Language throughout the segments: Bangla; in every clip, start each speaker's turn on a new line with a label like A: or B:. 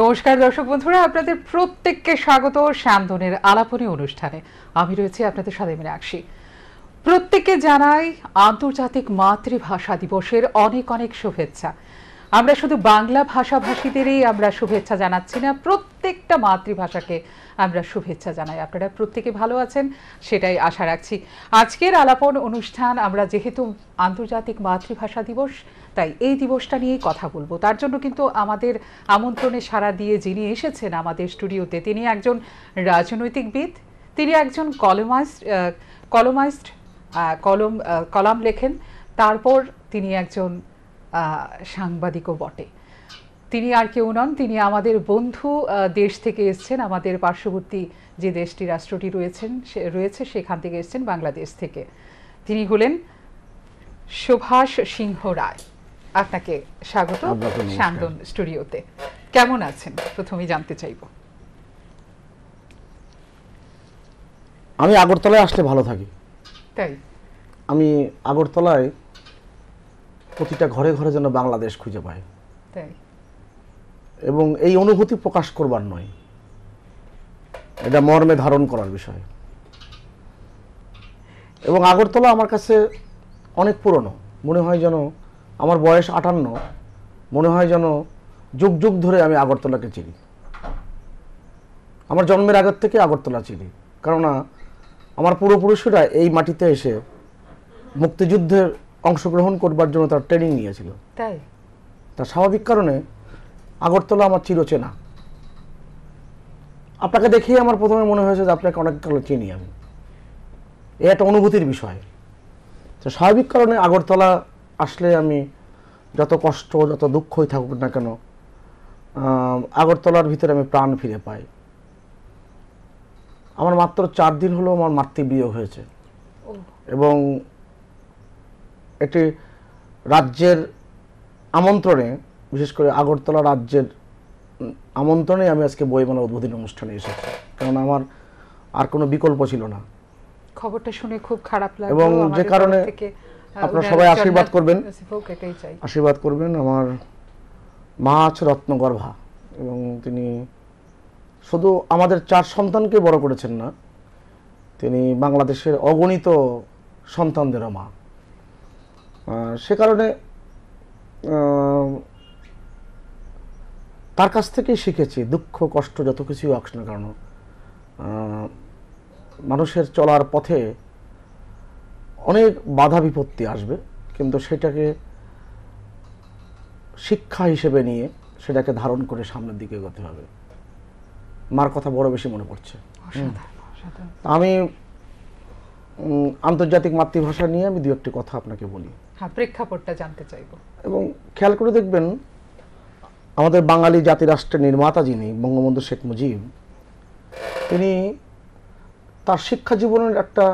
A: নমস্কার দর্শক বন্ধুরা আপনাদের প্রত্যেককে স্বাগত শ্যামধনের আলাপনী অনুষ্ঠানে আমি রয়েছি আপনাদের সাথে আসি প্রত্যেককে জানাই আন্তর্জাতিক মাতৃভাষা দিবসের অনেক অনেক শুভেচ্ছা আমরা শুধু বাংলা ভাষাভাষীদেরই আমরা শুভেচ্ছা জানাচ্ছি না প্রত্যেকটা মাতৃভাষাকে আমরা শুভেচ্ছা জানাই আপনারা প্রত্যেকে ভালো আছেন সেটাই আশা রাখছি আজকের আলাপন অনুষ্ঠান আমরা যেহেতু আন্তর্জাতিক মাতৃভাষা দিবস তাই এই দিবসটা নিয়েই কথা বলবো তার জন্য কিন্তু আমাদের আমন্ত্রণে সাড়া দিয়ে যিনি এসেছেন আমাদের স্টুডিওতে তিনি একজন রাজনৈতিকবিদ তিনি একজন কলমাইস্ট কলমাইস্ট কলম কলাম লেখেন তারপর তিনি একজন সাংবাদিকও বটে তিনি আর কেউ নন তিনি আমাদের বন্ধু দেশ থেকে এসছেন আমাদের পার্শ্ববর্তী যে দেশটি রাষ্ট্রটি রয়েছেন রয়েছে সেখান থেকে এসছেন বাংলাদেশ থেকে তিনি হলেন সুভাষ সিংহ রায় আপনাকে স্বাগত শান্তন স্টুডিওতে কেমন আছেন প্রথমে জানতে চাইব
B: আমি আগরতলায় আসলে ভালো থাকি তাই আমি আগরতলায় প্রতিটা ঘরে ঘরে যেন বাংলাদেশ খুঁজে পায় এবং এই অনুভূতি প্রকাশ করবার নয় এটা মর্মে ধারণ করার বিষয় এবং আগরতলা আমার কাছে অনেক পুরনো মনে হয় যেন আমার বয়স আটান্ন মনে হয় যেন যুগ যুগ ধরে আমি আগরতলাকে চিনি আমার জন্মের আগের থেকে আগরতলা চিনি কেননা আমার পুরোপুরুষরা এই মাটিতে এসে মুক্তিযুদ্ধের অংশগ্রহণ করবার জন্য তার ট্রেনিং নিয়েছিল তাই তার স্বাভাবিক কারণে আগরতলা আমার চিরচেনা আপনাকে দেখেই আমার প্রথমে মনে হয়েছে যে আপনাকে অনেক কালো চিনি আমি এ একটা অনুভূতির বিষয় তো স্বাভাবিক কারণে আগরতলা আসলে আমি যত কষ্ট যত দুঃখই থাকুক না কেন আগরতলার ভিতরে আমি প্রাণ ফিরে পাই আমার মাত্র চার দিন হলো আমার মাতৃ বিয়ে হয়েছে এবং একটি রাজ্যের আমন্ত্রণে বিশেষ করে আগরতলা রাজ্যের আমন্ত্রণে আমি আজকে বইমেলা উদ্বোধনী অনুষ্ঠানে এসেছি কারণ আমার আর কোনো বিকল্প ছিল না
A: খবরটা শুনে খুব খারাপ লাগলো এবং যে কারণে আপনারা সবাই আশীর্বাদ করবেন
B: আশীর্বাদ করবেন আমার মাছ রত্নগর্ভা এবং তিনি শুধু আমাদের চার সন্তানকে বড় করেছেন না তিনি বাংলাদেশের অগণিত সন্তানদেরও মা সে কারণে তার কাছ থেকেই শিখেছি দুঃখ কষ্ট যত কিছুই হোক না কারণ মানুষের চলার পথে অনেক বাধা বিপত্তি আসবে কিন্তু সেটাকে শিক্ষা হিসেবে নিয়ে সেটাকে ধারণ করে সামনের দিকে এগোতে হবে মার কথা বড় বেশি মনে পড়ছে আমি আন্তর্জাতিক মাতৃভাষা নিয়ে আমি দু একটি কথা আপনাকে বলি
A: হ্যাঁ, প্রেক্ষাপটটা জানতে চাইব
B: এবং খেয়াল করে দেখবেন আমাদের বাঙালি জাতিরাষ্ট্রের নির্মাতা যিনি বঙ্গবন্ধু শেখ মুজিব তিনি তার শিক্ষা জীবনের একটা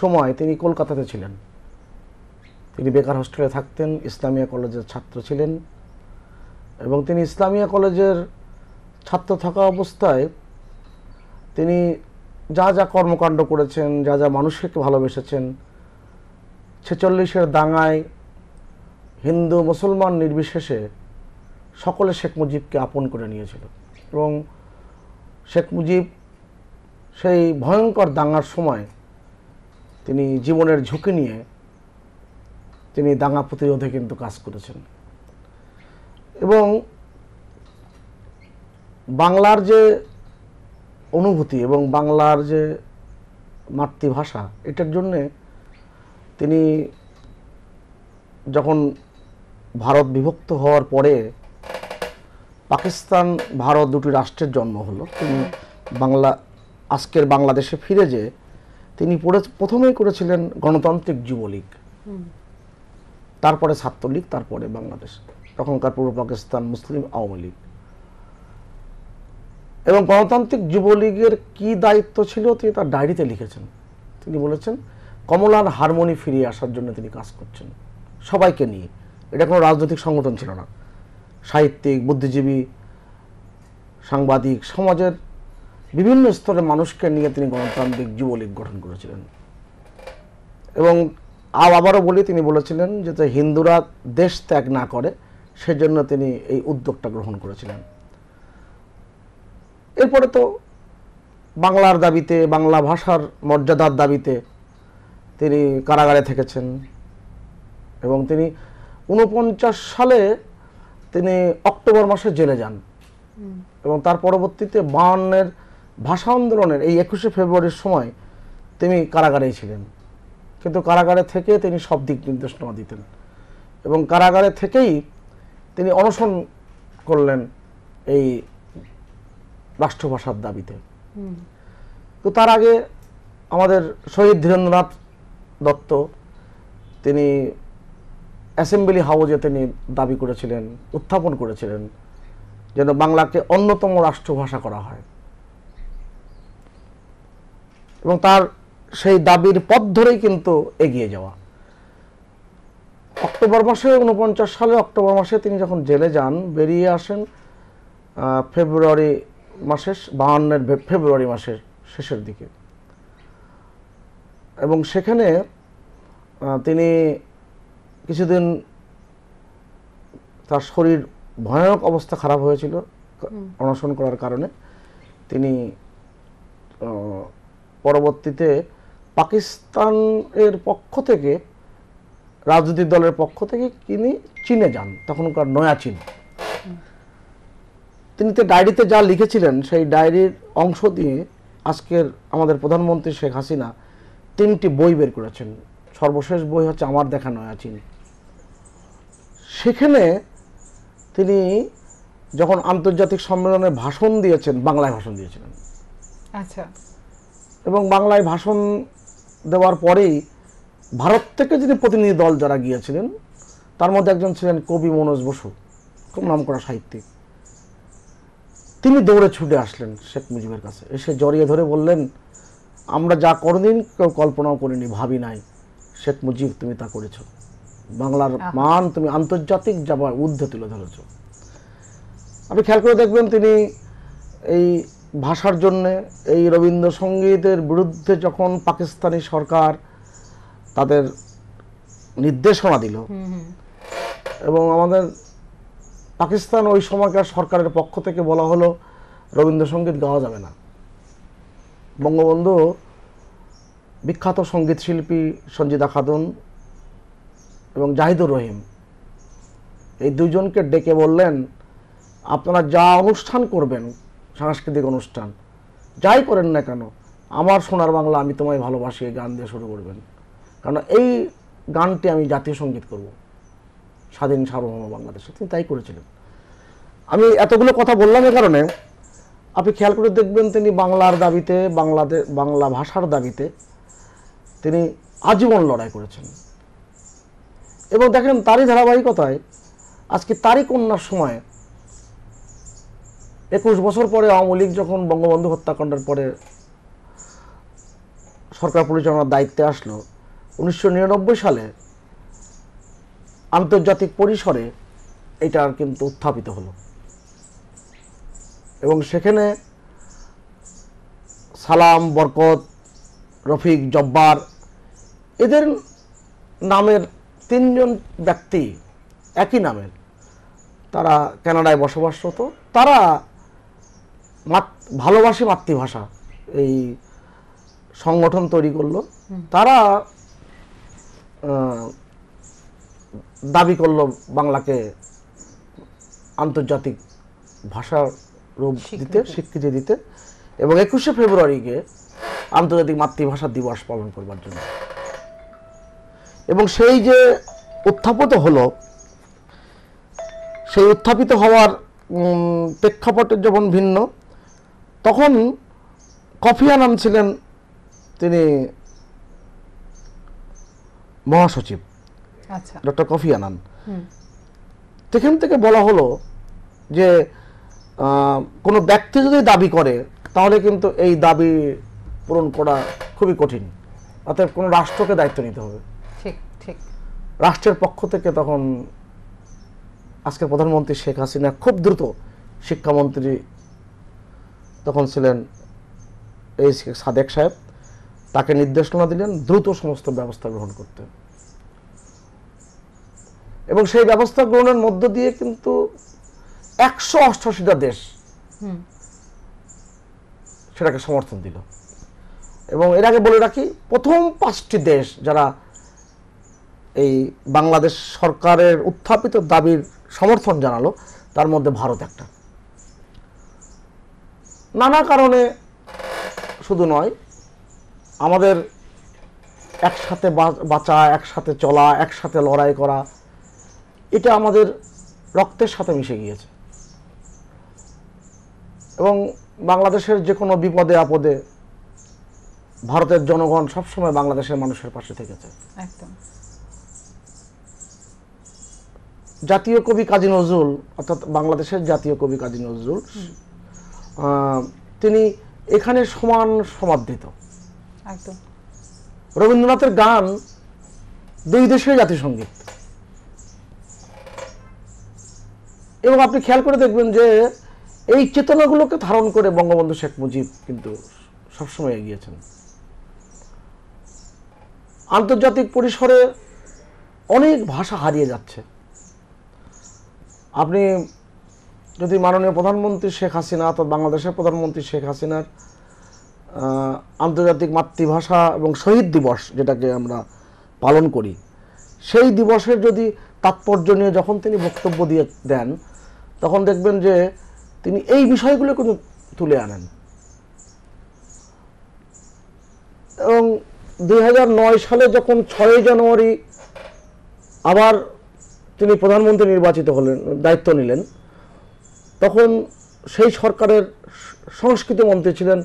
B: সময় তিনি কলকাতাতে ছিলেন তিনি বেকার হোস্টেলে থাকতেন ইসলামিয়া কলেজের ছাত্র ছিলেন এবং তিনি ইসলামিয়া কলেজের ছাত্র থাকা অবস্থায় তিনি যা যা কর্মকাণ্ড করেছেন যা যা মানুষকে ভালোবেসেছেন ছেচল্লিশের দাঙ্গায় হিন্দু মুসলমান নির্বিশেষে সকলে শেখ মুজিবকে আপন করে নিয়েছিল এবং শেখ মুজিব সেই ভয়ঙ্কর দাঙ্গার সময় তিনি জীবনের ঝুঁকি নিয়ে তিনি দাঙ্গা প্রতিরোধে কিন্তু কাজ করেছেন এবং বাংলার যে অনুভূতি এবং বাংলার যে মাতৃভাষা এটার জন্যে তিনি যখন ভারত বিভক্ত হওয়ার পরে পাকিস্তান ভারত দুটি রাষ্ট্রের জন্ম হলো তিনি বাংলা আজকের বাংলাদেশে ফিরে যে তিনি পড়ে প্রথমেই করেছিলেন গণতান্ত্রিক যুবলীগ তারপরে ছাত্রলীগ তারপরে বাংলাদেশ তখনকার পূর্ব পাকিস্তান মুসলিম আওয়ামী লীগ এবং গণতান্ত্রিক যুবলীগের কি দায়িত্ব ছিল তিনি তার ডায়েরিতে লিখেছেন তিনি বলেছেন কমলার হারমোনি ফিরিয়ে আসার জন্য তিনি কাজ করছেন সবাইকে নিয়ে এটা কোনো রাজনৈতিক সংগঠন ছিল না সাহিত্যিক বুদ্ধিজীবী সাংবাদিক সমাজের বিভিন্ন স্তরের মানুষকে নিয়ে তিনি গণতান্ত্রিক যুবলীগ গঠন করেছিলেন এবং আর আবারও বলি তিনি বলেছিলেন যে হিন্দুরা দেশ ত্যাগ না করে সেজন্য তিনি এই উদ্যোগটা গ্রহণ করেছিলেন এরপরে তো বাংলার দাবিতে বাংলা ভাষার মর্যাদার দাবিতে তিনি কারাগারে থেকেছেন এবং তিনি উনপঞ্চাশ সালে তিনি অক্টোবর মাসে জেলে যান এবং তার পরবর্তীতে বায়ান্নের ভাষা আন্দোলনের এই একুশে ফেব্রুয়ারির সময় তিনি কারাগারেই ছিলেন কিন্তু কারাগারে থেকে তিনি সব দিক নির্দেশনা দিতেন এবং কারাগারে থেকেই তিনি অনশন করলেন এই রাষ্ট্রভাষার দাবিতে তো তার আগে আমাদের শহীদ ধীরেন্দ্রনাথ দত্ত তিনি অ্যাসেম্বলি হাউজে তিনি দাবি করেছিলেন উত্থাপন করেছিলেন যেন বাংলাকে অন্যতম রাষ্ট্রভাষা করা হয় এবং তার সেই দাবির পথ ধরেই কিন্তু এগিয়ে যাওয়া অক্টোবর মাসে উনপঞ্চাশ সালে অক্টোবর মাসে তিনি যখন জেলে যান বেরিয়ে আসেন ফেব্রুয়ারি মাসের বাহান্নের ফেব্রুয়ারি মাসের শেষের দিকে এবং সেখানে তিনি কিছুদিন তার শরীর ভয়ানক অবস্থা খারাপ হয়েছিল অনশন করার কারণে তিনি পরবর্তীতে পাকিস্তানের পক্ষ থেকে রাজনৈতিক দলের পক্ষ থেকে তিনি চীনে যান তখনকার নয়া চীন তিনি তো ডায়েরিতে যা লিখেছিলেন সেই ডায়েরির অংশ দিয়ে আজকের আমাদের প্রধানমন্ত্রী শেখ হাসিনা তিনটি বই বের করেছেন সর্বশেষ বই হচ্ছে আমার দেখা নয়া চীন সেখানে তিনি যখন আন্তর্জাতিক সম্মেলনে ভাষণ দিয়েছেন বাংলায় ভাষণ দিয়েছিলেন আচ্ছা এবং বাংলায় ভাষণ দেওয়ার পরেই ভারত থেকে যিনি প্রতিনিধি দল যারা গিয়েছিলেন তার মধ্যে একজন ছিলেন কবি মনোজ বসু খুব নাম করা সাহিত্যিক তিনি দৌড়ে ছুটে আসলেন শেখ মুজিবের কাছে এসে জড়িয়ে ধরে বললেন আমরা যা কোনোদিন কেউ কল্পনাও করিনি ভাবি নাই শেখ মুজিব তুমি তা করেছো বাংলার মান তুমি আন্তর্জাতিক যাবার ঊর্ধ্বে তুলে ধরেছ আপনি খেয়াল করে দেখবেন তিনি এই ভাষার জন্যে এই রবীন্দ্রসঙ্গীতের বিরুদ্ধে যখন পাকিস্তানি সরকার তাদের নির্দেশনা দিল এবং আমাদের পাকিস্তান ওই সময়কার সরকারের পক্ষ থেকে বলা হলো রবীন্দ্রসঙ্গীত গাওয়া যাবে না বঙ্গবন্ধু বিখ্যাত সঙ্গীত শিল্পী সঞ্জিদা খাতুন এবং জাহিদুর রহিম এই দুজনকে ডেকে বললেন আপনারা যা অনুষ্ঠান করবেন সাংস্কৃতিক অনুষ্ঠান যাই করেন না কেন আমার সোনার বাংলা আমি তোমায় ভালোবাসি এই গান দিয়ে শুরু করবেন কারণ এই গানটি আমি জাতীয় সঙ্গীত করব স্বাধীন সার্বভৌম বাংলাদেশে তিনি তাই করেছিলেন আমি এতগুলো কথা বললাম এ কারণে আপনি খেয়াল করে দেখবেন তিনি বাংলার দাবিতে বাংলাদেশ বাংলা ভাষার দাবিতে তিনি আজীবন লড়াই করেছেন এবং দেখেন তারই ধারাবাহিকতায় আজকে তারই কন্যার সময় একুশ বছর পরে আওয়ামী লীগ যখন বঙ্গবন্ধু হত্যাকাণ্ডের পরে সরকার পরিচালনার দায়িত্বে আসলো উনিশশো সালে আন্তর্জাতিক পরিসরে এটার কিন্তু উত্থাপিত হলো এবং সেখানে সালাম বরকত রফিক জব্বার এদের নামের তিনজন ব্যক্তি একই নামের তারা কানাডায় বসবাসরত তারা মাত ভালোবাসে মাতৃভাষা এই সংগঠন তৈরি করলো তারা দাবি করলো বাংলাকে আন্তর্জাতিক ভাষা রূপ দিতে স্বীকৃতি দিতে এবং একুশে ফেব্রুয়ারিকে আন্তর্জাতিক মাতৃভাষা দিবস পালন করবার জন্য এবং সেই যে উত্থাপিত হলো সেই উত্থাপিত হওয়ার প্রেক্ষাপটের যখন ভিন্ন তখন কফিয়া নাম ছিলেন তিনি মহাসচিব আচ্ছা। ডক্টর কফি আনান সেখান থেকে বলা হলো যে কোনো ব্যক্তি যদি দাবি করে তাহলে কিন্তু এই দাবি পূরণ করা খুবই কঠিন অতএব কোনো রাষ্ট্রকে দায়িত্ব নিতে হবে ঠিক ঠিক রাষ্ট্রের পক্ষ থেকে তখন আজকের প্রধানমন্ত্রী শেখ হাসিনা খুব দ্রুত শিক্ষামন্ত্রী তখন ছিলেন এই সাদেক সাহেব তাকে নির্দেশনা দিলেন দ্রুত সমস্ত ব্যবস্থা গ্রহণ করতে এবং সেই ব্যবস্থা গ্রহণের মধ্য দিয়ে কিন্তু একশো অষ্টআশিটা দেশ সেটাকে সমর্থন দিল এবং এর আগে বলে রাখি প্রথম পাঁচটি দেশ যারা এই বাংলাদেশ সরকারের উত্থাপিত দাবির সমর্থন জানালো তার মধ্যে ভারত একটা নানা কারণে শুধু নয় আমাদের একসাথে বাঁচা একসাথে চলা একসাথে লড়াই করা এটা আমাদের রক্তের সাথে মিশে গিয়েছে এবং বাংলাদেশের যে কোনো বিপদে আপদে ভারতের জনগণ সবসময় বাংলাদেশের মানুষের পাশে থেকেছে জাতীয় কবি কাজী নজরুল অর্থাৎ বাংলাদেশের জাতীয় কবি কাজী নজরুল তিনি এখানে সমান সমাদৃত রবীন্দ্রনাথের গান দুই দেশের জাতিসংগীত এবং আপনি খেয়াল করে দেখবেন যে এই চেতনাগুলোকে ধারণ করে বঙ্গবন্ধু শেখ মুজিব কিন্তু সবসময় এগিয়েছেন আন্তর্জাতিক পরিসরে অনেক ভাষা হারিয়ে যাচ্ছে আপনি যদি মাননীয় প্রধানমন্ত্রী শেখ হাসিনা অর্থাৎ বাংলাদেশের প্রধানমন্ত্রী শেখ হাসিনার আন্তর্জাতিক মাতৃভাষা এবং শহীদ দিবস যেটাকে আমরা পালন করি সেই দিবসের যদি তাৎপর্য নিয়ে যখন তিনি বক্তব্য দিয়ে দেন তখন দেখবেন যে তিনি এই বিষয়গুলো কিন্তু তুলে আনেন এবং দুই সালে যখন ছয়ই জানুয়ারি আবার তিনি প্রধানমন্ত্রী নির্বাচিত হলেন দায়িত্ব নিলেন তখন সেই সরকারের সংস্কৃত মন্ত্রী ছিলেন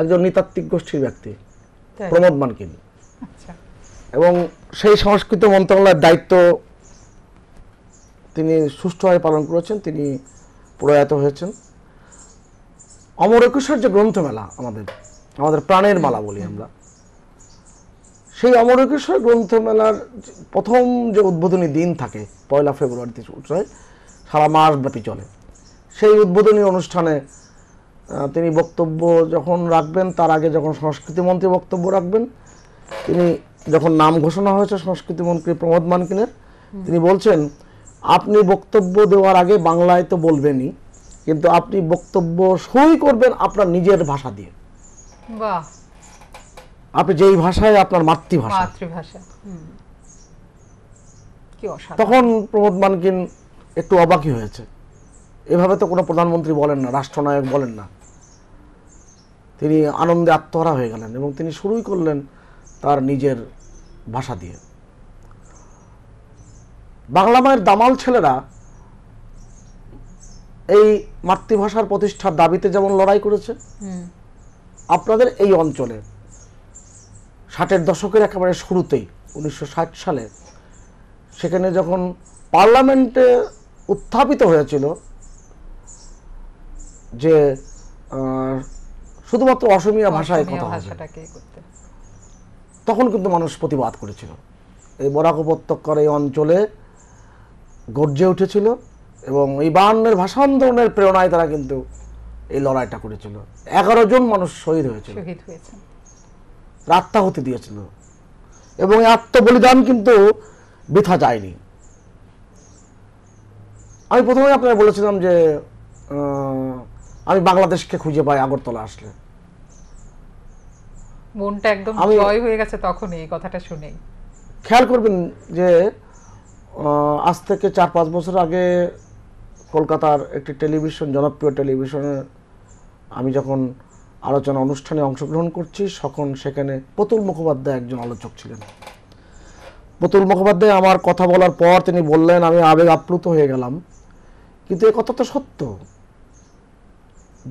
B: একজন নৃতাত্ত্বিক গোষ্ঠীর ব্যক্তি প্রমোদ মানকিন আচ্ছা। এবং সেই সংস্কৃত মন্ত্রণালয়ের দায়িত্ব তিনি সুষ্ঠুভাবে পালন করেছেন তিনি প্রয়াত হয়েছেন অমর একুশের যে গ্রন্থমেলা আমাদের আমাদের প্রাণের মালা বলি আমরা সেই অমর একুশের গ্রন্থমেলার প্রথম যে উদ্বোধনী দিন থাকে পয়লা ফেব্রুয়ারিতে হয় সারা মাসব্যাপী চলে সেই উদ্বোধনী অনুষ্ঠানে তিনি বক্তব্য যখন রাখবেন তার আগে যখন সংস্কৃতি মন্ত্রী বক্তব্য রাখবেন তিনি যখন নাম ঘোষণা হয়েছে সংস্কৃতি মন্ত্রী প্রমোদ মানকিনের তিনি বলছেন আপনি বক্তব্য দেওয়ার আগে বাংলায় তো বলবেনই কিন্তু আপনি বক্তব্য সই করবেন আপনার নিজের ভাষা দিয়ে আপনি যেই ভাষায় আপনার মাতৃভাষা তখন প্রমোদ মানকিন একটু অবাকই হয়েছে এভাবে তো কোনো প্রধানমন্ত্রী বলেন না রাষ্ট্রনায়ক বলেন না তিনি আনন্দে আত্মহারা হয়ে গেলেন এবং তিনি শুরুই করলেন তার নিজের ভাষা দিয়ে বাংলা মায়ের দামাল ছেলেরা এই মাতৃভাষার প্রতিষ্ঠার দাবিতে যেমন লড়াই করেছে আপনাদের এই অঞ্চলে ষাটের দশকের একেবারে শুরুতেই উনিশশো সালে সেখানে যখন পার্লামেন্টে উত্থাপিত হয়েছিল যে শুধুমাত্র অসমীয়া ভাষায় কথা তখন কিন্তু মানুষ প্রতিবাদ করেছিল এই বরাক উপত্যকার এই অঞ্চলে গর্জে উঠেছিল এবং এই বায়ান্নের ভাষান্তরণের প্রেরণায় তারা কিন্তু এই লড়াইটা করেছিল এগারো জন মানুষ শহীদ হয়েছিল হতে দিয়েছিল এবং এই আত্মবলিদান কিন্তু বৃথা যায়নি আমি প্রথমে আপনাকে বলেছিলাম যে আমি বাংলাদেশকে খুঁজে পাই আগরতলা আসলে
A: মনটা একদম জয় হয়ে গেছে তখনই এই কথাটা শুনেই
B: খেয়াল করবেন যে আজ থেকে চার পাঁচ বছর আগে কলকাতার একটি টেলিভিশন জনপ্রিয় টেলিভিশনের আমি যখন আলোচনা অনুষ্ঠানে অংশগ্রহণ করছি তখন সেখানে পতুল মুখোপাধ্যায় একজন আলোচক ছিলেন প্রতুল মুখোপাধ্যায় আমার কথা বলার পর তিনি বললেন আমি আবেগ আপ্লুত হয়ে গেলাম কিন্তু এ কথা তো সত্য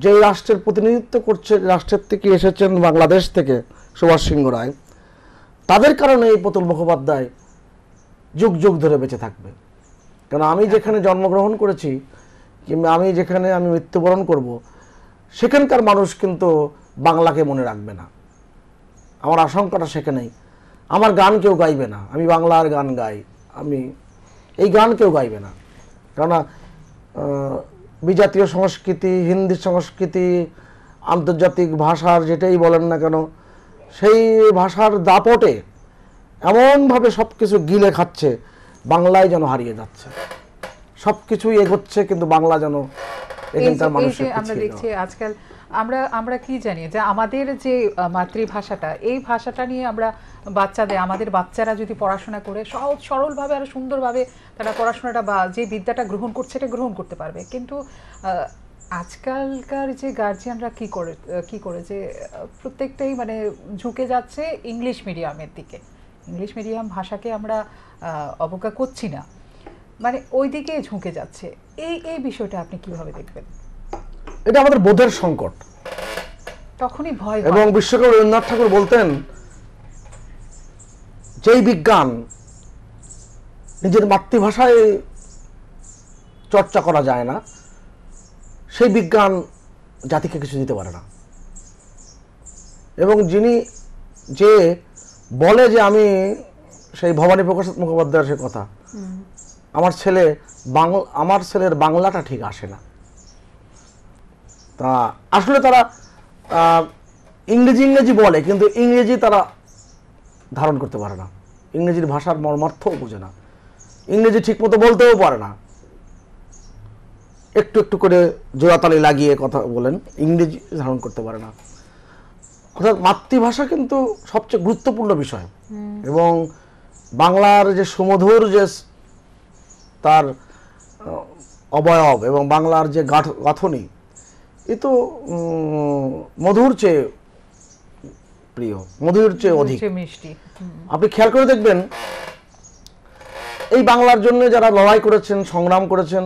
B: যে রাষ্ট্রের প্রতিনিধিত্ব করছে রাষ্ট্রের থেকে এসেছেন বাংলাদেশ থেকে সুভাষ সিংহ রায় তাদের কারণে এই প্রতুল মুখোপাধ্যায় যুগ যুগ ধরে বেঁচে থাকবে কারণ আমি হ্যাঁ। যেখানে জন্মগ্রহণ করেছি কিংবা আমি যেখানে আমি মৃত্যুবরণ করব সেখানকার মানুষ কিন্তু বাংলাকে মনে রাখবে না আমার আশঙ্কাটা সেখানেই আমার গান কেউ গাইবে না আমি বাংলার গান গাই আমি এই গান কেউ গাইবে না কেননা বিজাতীয় সংস্কৃতি হিন্দি সংস্কৃতি আন্তর্জাতিক ভাষার যেটাই বলেন না কেন সেই ভাষার দাপটে এমনভাবে সব কিছু গিলে খাচ্ছে বাংলায় যেন হারিয়ে যাচ্ছে সব কিছুই এগোচ্ছে কিন্তু বাংলা যেন এখানকার মানুষের আমরা দেখছি
A: আজকাল আমরা আমরা কি জানি যে আমাদের যে মাতৃভাষাটা এই ভাষাটা নিয়ে আমরা বাচ্চাদের আমাদের বাচ্চারা যদি পড়াশোনা করে সহজ সরলভাবে আরও সুন্দরভাবে তারা পড়াশোনাটা বা যে বিদ্যাটা গ্রহণ করছে এটা গ্রহণ করতে পারবে কিন্তু আজকালকার যে গার্জিয়ানরা কি করে কি করে যে প্রত্যেকটাই মানে ঝুঁকে যাচ্ছে ইংলিশ মিডিয়ামের দিকে ইংলিশ মিডিয়াম ভাষাকে আমরা অবজ্ঞা করছি না মানে ওই দিকে ঝুঁকে যাচ্ছে এই এই বিষয়টা আপনি কিভাবে দেখবেন
B: এটা আমাদের বোধের সংকট
A: তখনই
C: ভয়
B: এবং বিশ্বকবি রবীন্দ্রনাথ ঠাকুর বলতেন যেই বিজ্ঞান নিজের মাতৃভাষায় চর্চা করা যায় না সেই বিজ্ঞান জাতিকে কিছু দিতে পারে না এবং যিনি যে বলে যে আমি সেই ভবানী প্রকাশ মুখোপাধ্যায়ের সে কথা আমার ছেলে বাংলা আমার ছেলের বাংলাটা ঠিক আসে না তা আসলে তারা ইংরেজি ইংরেজি বলে কিন্তু ইংরেজি তারা ধারণ করতে পারে না ইংরেজির ভাষার মর্মার্থও বোঝে না ইংরেজি ঠিকমতো বলতেও পারে না একটু একটু করে জোড়াতালি লাগিয়ে কথা বলেন ইংরেজি ধারণ করতে পারে না অর্থাৎ মাতৃভাষা কিন্তু সবচেয়ে গুরুত্বপূর্ণ বিষয় এবং বাংলার যে সুমধুর যে তার অবয়ব এবং বাংলার যে গাঁথনি এ তো মধুর চেয়ে প্রিয় মধুর চেয়ে অধিক মিষ্টি আপনি খেয়াল করে দেখবেন এই বাংলার জন্য যারা লড়াই করেছেন সংগ্রাম করেছেন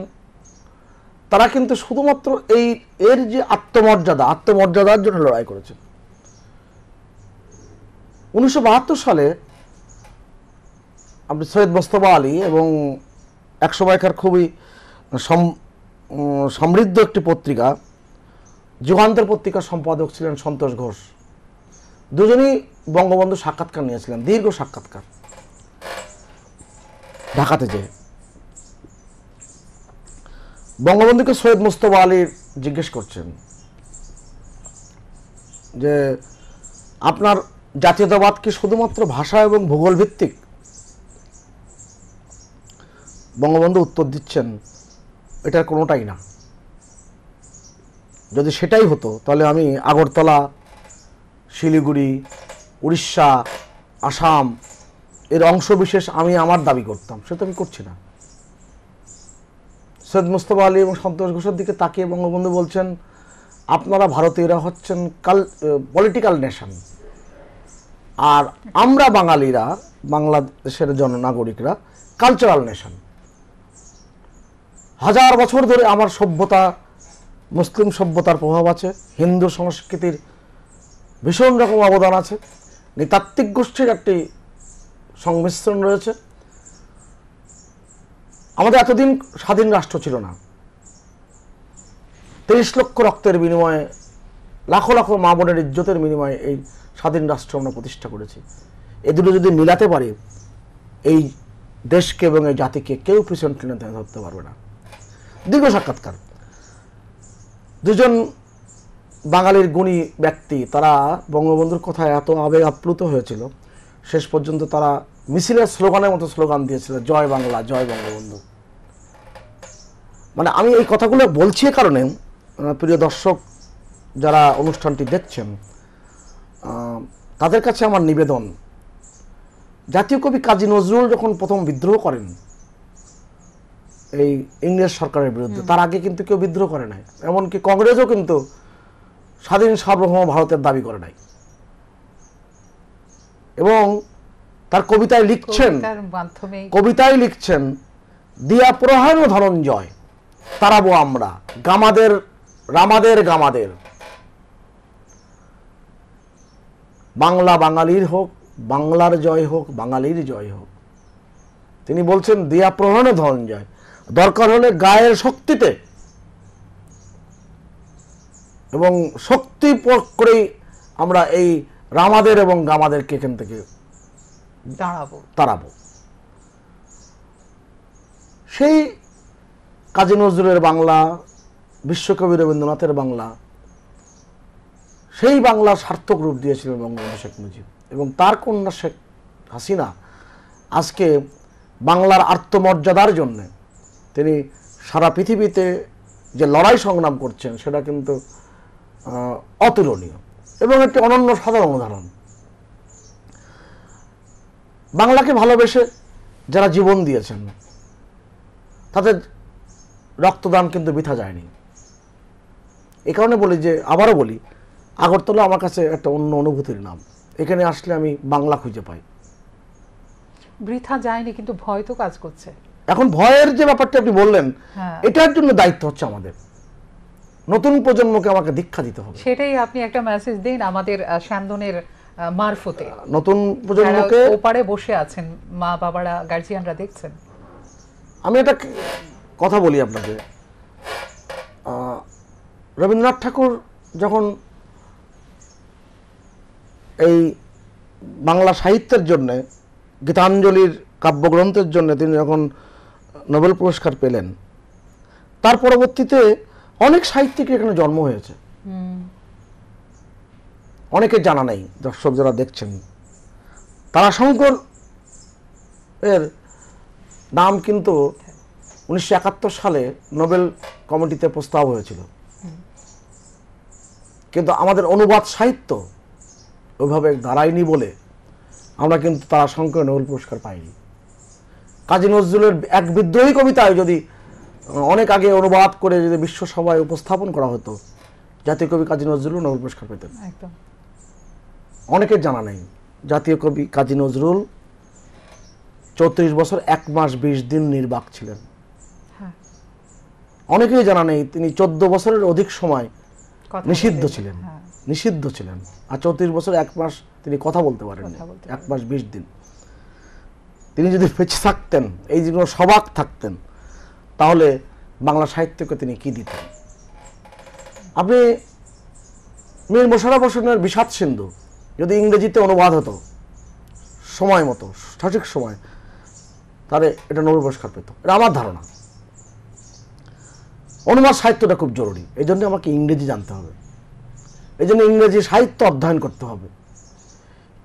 B: তারা কিন্তু শুধুমাত্র এই এর যে আত্মমর্যাদা আত্মমর্যাদার জন্য লড়াই করেছেন উনিশশো সালে আপনি সৈয়দ মোস্তফা আলী এবং একশো বাইকার খুবই সমৃদ্ধ একটি পত্রিকা যুগান্তর পত্রিকার সম্পাদক ছিলেন সন্তোষ ঘোষ দুজনেই বঙ্গবন্ধু সাক্ষাৎকার নিয়েছিলেন দীর্ঘ সাক্ষাৎকার ঢাকাতে যে বঙ্গবন্ধুকে সৈয়দ মুস্তফা আলী জিজ্ঞেস করছেন যে আপনার জাতীয়তাবাদ কি শুধুমাত্র ভাষা এবং ভূগোল ভিত্তিক বঙ্গবন্ধু উত্তর দিচ্ছেন এটার কোনোটাই না যদি সেটাই হতো তাহলে আমি আগরতলা শিলিগুড়ি উড়িষ্যা আসাম এর অংশবিশেষ আমি আমার দাবি করতাম সে তো আমি করছি না সৈয়দ মুস্তফা আলী এবং সন্তোষ ঘোষের দিকে তাকিয়ে বঙ্গবন্ধু বলছেন আপনারা ভারতীয়রা হচ্ছেন কাল পলিটিক্যাল নেশন আর আমরা বাঙালিরা বাংলাদেশের জননাগরিকরা কালচারাল নেশন হাজার বছর ধরে আমার সভ্যতা মুসলিম সভ্যতার প্রভাব আছে হিন্দু সংস্কৃতির ভীষণ রকম অবদান আছে নৃতাত্ত্বিক গোষ্ঠীর একটি সংমিশ্রণ রয়েছে আমাদের এতদিন স্বাধীন রাষ্ট্র ছিল না তেইশ লক্ষ রক্তের বিনিময়ে লাখো লাখো মা বোনের ইজ্জতের বিনিময়ে এই স্বাধীন রাষ্ট্র আমরা প্রতিষ্ঠা করেছি এ দুটো যদি মিলাতে পারে এই দেশকে এবং এই জাতিকে কেউ পিছনে টেনে ধরতে পারবে না দীর্ঘ সাক্ষাৎকার দুজন বাঙালির গুণী ব্যক্তি তারা বঙ্গবন্ধুর কথায় এত আবেগ আপ্লুত হয়েছিল শেষ পর্যন্ত তারা মিছিলের স্লোগানের মতো স্লোগান দিয়েছিল জয় বাংলা জয় বঙ্গবন্ধু মানে আমি এই কথাগুলো বলছি কারণে প্রিয় দর্শক যারা অনুষ্ঠানটি দেখছেন তাদের কাছে আমার নিবেদন জাতীয় কবি কাজী নজরুল যখন প্রথম বিদ্রোহ করেন এই ইংরেজ সরকারের বিরুদ্ধে তার আগে কিন্তু কেউ বিদ্রোহ করে নাই এমনকি কংগ্রেসও কিন্তু স্বাধীন সার্বভৌম ভারতের দাবি করে নাই এবং তার কবিতায় লিখছেন কবিতায় লিখছেন দিয়া প্রহাণ ধরণ জয় তারাবো আমরা গামাদের রামাদের গামাদের বাংলা বাঙালির হোক বাংলার জয় হোক বাঙালির জয় হোক তিনি বলছেন দিয়া প্রহণে ধন জয় দরকার হলে গায়ের শক্তিতে এবং শক্তি প্রয়োগ করেই আমরা এই রামাদের এবং গামাদেরকে এখান থেকে দাঁড়াবো তাড়াবো সেই কাজী নজরুলের বাংলা বিশ্বকবি রবীন্দ্রনাথের বাংলা সেই বাংলা সার্থক রূপ দিয়েছিলেন বঙ্গবন্ধু শেখ মুজিব এবং তার কন্যা শেখ হাসিনা আজকে বাংলার আত্মমর্যাদার জন্যে তিনি সারা পৃথিবীতে যে লড়াই সংগ্রাম করছেন সেটা কিন্তু অতুলনীয় এবং একটি অনন্য সাধারণ উদাহরণ বাংলাকে ভালোবেসে যারা জীবন দিয়েছেন তাদের রক্তদান কিন্তু বৃথা যায়নি এ কারণে বলি যে আবারও বলি আগরতলা আমার কাছে একটা অন্য অনুভূতির নাম এখানে আসলে আমি বাংলা খুঁজে পাই
A: বৃথা যায়নি কিন্তু ভয় তো কাজ করছে
B: এখন ভয়ের যে ব্যাপারটা আপনি বললেন হ্যাঁ। এটার জন্য দায়িত্ব হচ্ছে আমাদের নতুন প্রজন্মকে আমাকে দীক্ষা দিতে হবে
A: সেটাই আপনি একটা মেসেজ দিন আমাদের শ্যামদনের মারফতে
B: নতুন প্রজন্মকে
A: ওপারে বসে আছেন মা বাবারা গার্জিয়ানরা দেখছেন
B: আমি একটা কথা বলি আপনাকে রবীন্দ্রনাথ ঠাকুর যখন এই বাংলা সাহিত্যের জন্যে গীতাঞ্জলির কাব্যগ্রন্থের জন্য তিনি যখন নোবেল পুরস্কার পেলেন তার পরবর্তীতে অনেক সাহিত্যিক এখানে জন্ম হয়েছে অনেকে জানা নেই দর্শক যারা দেখছেন তারাশঙ্কর এর নাম কিন্তু উনিশশো একাত্তর সালে নোবেল কমিটিতে প্রস্তাব হয়েছিল কিন্তু আমাদের অনুবাদ সাহিত্য ওইভাবে দাঁড়ায়নি বলে আমরা কিন্তু তার শঙ্কর নোবেল পুরস্কার পাইনি কাজী নজরুলের এক বিদ্রোহী কবিতায় যদি অনেক আগে অনুবাদ করে যদি বিশ্বসভায় উপস্থাপন করা হতো জাতীয় কবি কাজী নজরুল নোবেল পুরস্কার পেতেন অনেকের জানা নেই জাতীয় কবি কাজী নজরুল চৌত্রিশ বছর এক মাস বিশ দিন নির্বাক ছিলেন হ্যাঁ। অনেকেই জানা নেই তিনি চোদ্দ বছরের অধিক সময় নিষিদ্ধ ছিলেন হ্যাঁ। নিষিদ্ধ ছিলেন আর চৌত্রিশ বছর এক মাস তিনি কথা বলতে পারেন এক মাস বিশ দিন তিনি যদি ফেঁচে থাকতেন এই জীবন সবাক থাকতেন তাহলে বাংলা সাহিত্যকে তিনি কি দিতেন আপনি মীর মোশারফ হোসেনের বিষাদ সিন্ধু যদি ইংরেজিতে অনুবাদ হতো সময় মতো সঠিক সময় তাহলে এটা নোবেল পুরস্কার পেত এটা আমার ধারণা অনুবাদ সাহিত্যটা খুব জরুরি এই জন্য আমাকে ইংরেজি জানতে হবে এই জন্য ইংরেজি সাহিত্য অধ্যয়ন করতে হবে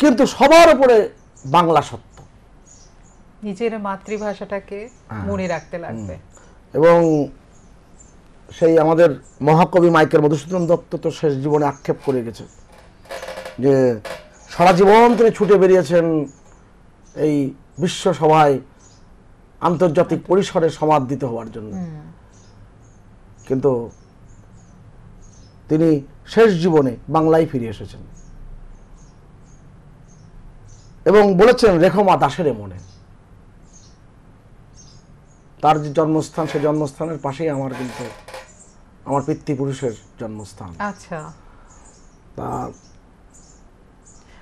B: কিন্তু সবার উপরে বাংলা সত্য
A: নিজের মাতৃভাষাটাকে হ্যাঁ। মনে রাখতে
B: লাগবে এবং সেই আমাদের মহাকবি মাইকেল মধুসূদন দত্ত তো শেষ জীবনে আক্ষেপ করে গেছে যে সারা জীবন তিনি ছুটে বেরিয়েছেন এই বিশ্বসভায় আন্তর্জাতিক পরিসরে সমাদৃত হওয়ার জন্য কিন্তু তিনি শেষ জীবনে বাংলায় ফিরে এসেছেন এবং বলেছেন রেখমা দাসের মনে তার যে জন্মস্থান সে জন্মস্থানের পাশেই আমার কিন্তু আমার পিতৃপুরুষের জন্মস্থান
A: আচ্ছা